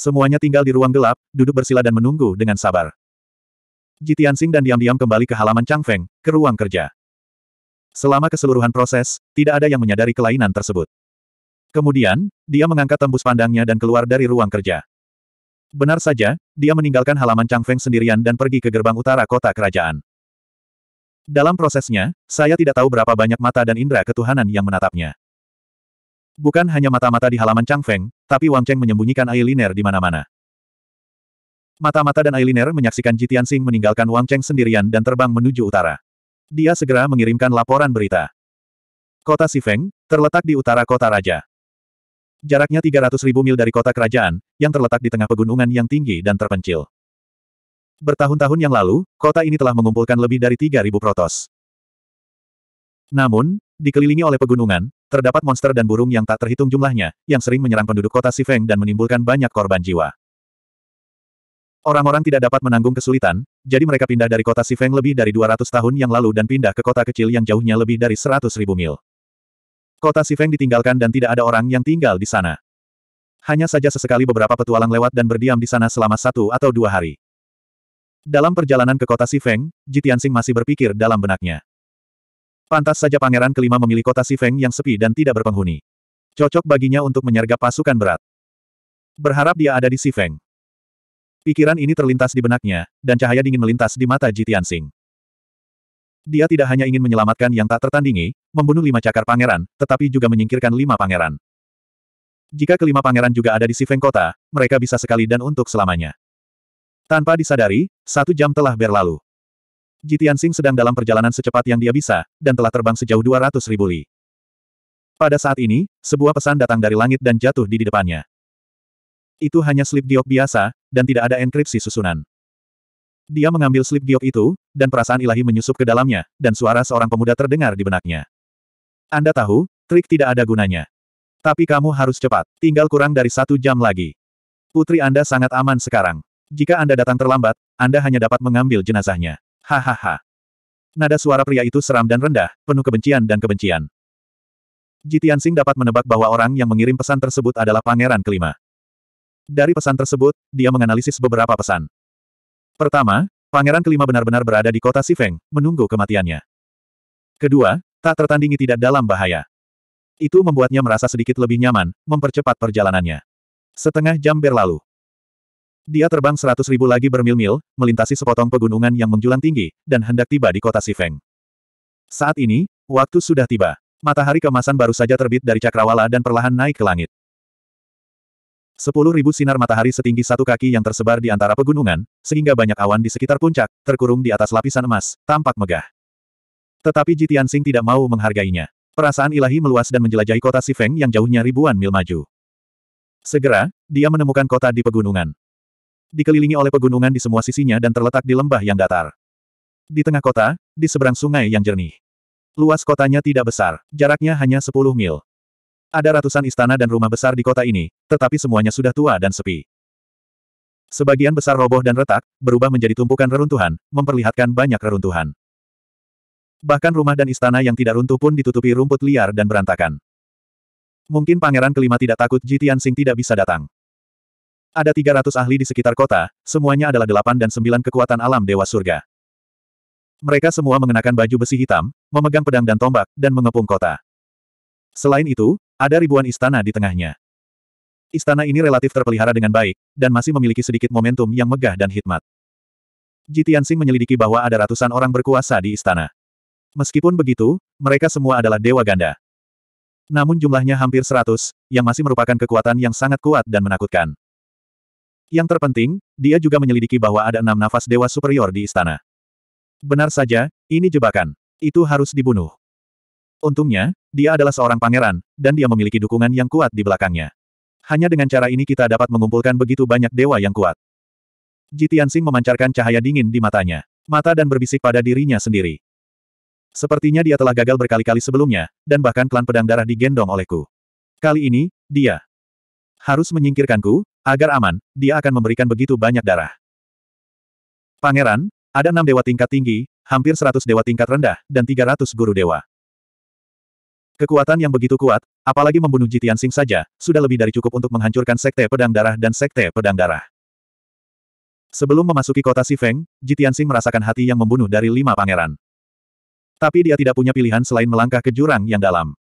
Semuanya tinggal di ruang gelap, duduk bersila dan menunggu dengan sabar. Ji dan diam-diam kembali ke halaman Changfeng, ke ruang kerja. Selama keseluruhan proses, tidak ada yang menyadari kelainan tersebut. Kemudian, dia mengangkat tembus pandangnya dan keluar dari ruang kerja. Benar saja, dia meninggalkan halaman Changfeng sendirian dan pergi ke gerbang utara kota kerajaan. Dalam prosesnya, saya tidak tahu berapa banyak mata dan indera ketuhanan yang menatapnya. Bukan hanya mata-mata di halaman Changfeng, tapi Wang Cheng menyembunyikan eyeliner di mana-mana. Mata-mata dan eyeliner menyaksikan Jitian Sing meninggalkan Wang Cheng sendirian dan terbang menuju utara. Dia segera mengirimkan laporan berita. Kota Sifeng, terletak di utara kota raja. Jaraknya 300 ribu mil dari kota kerajaan, yang terletak di tengah pegunungan yang tinggi dan terpencil. Bertahun-tahun yang lalu, kota ini telah mengumpulkan lebih dari 3.000 protos. Namun, dikelilingi oleh pegunungan, Terdapat monster dan burung yang tak terhitung jumlahnya, yang sering menyerang penduduk kota Sifeng dan menimbulkan banyak korban jiwa. Orang-orang tidak dapat menanggung kesulitan, jadi mereka pindah dari kota Sifeng lebih dari 200 tahun yang lalu dan pindah ke kota kecil yang jauhnya lebih dari 100 ribu mil. Kota Sifeng ditinggalkan dan tidak ada orang yang tinggal di sana. Hanya saja sesekali beberapa petualang lewat dan berdiam di sana selama satu atau dua hari. Dalam perjalanan ke kota Sifeng, Jitiansing masih berpikir dalam benaknya. Pantas saja pangeran kelima memilih kota Sifeng yang sepi dan tidak berpenghuni. Cocok baginya untuk menyergap pasukan berat. Berharap dia ada di Sifeng. Pikiran ini terlintas di benaknya, dan cahaya dingin melintas di mata Jitian Sing. Dia tidak hanya ingin menyelamatkan yang tak tertandingi, membunuh lima cakar pangeran, tetapi juga menyingkirkan lima pangeran. Jika kelima pangeran juga ada di Sifeng kota, mereka bisa sekali dan untuk selamanya. Tanpa disadari, satu jam telah berlalu. Jitian Sing sedang dalam perjalanan secepat yang dia bisa, dan telah terbang sejauh 200 ribu li. Pada saat ini, sebuah pesan datang dari langit dan jatuh di, di depannya. Itu hanya slip giok biasa, dan tidak ada enkripsi susunan. Dia mengambil slip giok itu, dan perasaan ilahi menyusup ke dalamnya, dan suara seorang pemuda terdengar di benaknya. Anda tahu, trik tidak ada gunanya. Tapi kamu harus cepat, tinggal kurang dari satu jam lagi. Putri Anda sangat aman sekarang. Jika Anda datang terlambat, Anda hanya dapat mengambil jenazahnya. Hahaha. Nada suara pria itu seram dan rendah, penuh kebencian dan kebencian. Jitian Sing dapat menebak bahwa orang yang mengirim pesan tersebut adalah pangeran kelima. Dari pesan tersebut, dia menganalisis beberapa pesan. Pertama, pangeran kelima benar-benar berada di kota Sifeng, menunggu kematiannya. Kedua, tak tertandingi tidak dalam bahaya. Itu membuatnya merasa sedikit lebih nyaman, mempercepat perjalanannya. Setengah jam berlalu. Dia terbang seratus ribu lagi bermil-mil, melintasi sepotong pegunungan yang menjulang tinggi, dan hendak tiba di kota Sifeng. Saat ini, waktu sudah tiba. Matahari kemasan baru saja terbit dari cakrawala dan perlahan naik ke langit. Sepuluh ribu sinar matahari setinggi satu kaki yang tersebar di antara pegunungan, sehingga banyak awan di sekitar puncak, terkurung di atas lapisan emas, tampak megah. Tetapi Jitian Sing tidak mau menghargainya. Perasaan ilahi meluas dan menjelajahi kota Sifeng yang jauhnya ribuan mil maju. Segera, dia menemukan kota di pegunungan dikelilingi oleh pegunungan di semua sisinya dan terletak di lembah yang datar. Di tengah kota, di seberang sungai yang jernih. Luas kotanya tidak besar, jaraknya hanya 10 mil. Ada ratusan istana dan rumah besar di kota ini, tetapi semuanya sudah tua dan sepi. Sebagian besar roboh dan retak, berubah menjadi tumpukan reruntuhan, memperlihatkan banyak reruntuhan. Bahkan rumah dan istana yang tidak runtuh pun ditutupi rumput liar dan berantakan. Mungkin pangeran kelima tidak takut Jitian Sing tidak bisa datang. Ada 300 ahli di sekitar kota, semuanya adalah delapan dan sembilan kekuatan alam Dewa Surga. Mereka semua mengenakan baju besi hitam, memegang pedang dan tombak, dan mengepung kota. Selain itu, ada ribuan istana di tengahnya. Istana ini relatif terpelihara dengan baik, dan masih memiliki sedikit momentum yang megah dan hikmat. Jitiansing menyelidiki bahwa ada ratusan orang berkuasa di istana. Meskipun begitu, mereka semua adalah Dewa Ganda. Namun jumlahnya hampir seratus, yang masih merupakan kekuatan yang sangat kuat dan menakutkan. Yang terpenting, dia juga menyelidiki bahwa ada enam nafas dewa superior di istana. Benar saja, ini jebakan. Itu harus dibunuh. Untungnya, dia adalah seorang pangeran, dan dia memiliki dukungan yang kuat di belakangnya. Hanya dengan cara ini kita dapat mengumpulkan begitu banyak dewa yang kuat. Jitiansing memancarkan cahaya dingin di matanya. Mata dan berbisik pada dirinya sendiri. Sepertinya dia telah gagal berkali-kali sebelumnya, dan bahkan klan pedang darah digendong olehku. Kali ini, dia harus menyingkirkanku, Agar aman, dia akan memberikan begitu banyak darah. Pangeran, ada enam dewa tingkat tinggi, hampir seratus dewa tingkat rendah, dan tiga ratus guru dewa. Kekuatan yang begitu kuat, apalagi membunuh Jitian Sing saja, sudah lebih dari cukup untuk menghancurkan sekte pedang darah dan sekte pedang darah. Sebelum memasuki kota Sifeng, Jitian Sing merasakan hati yang membunuh dari lima pangeran. Tapi dia tidak punya pilihan selain melangkah ke jurang yang dalam.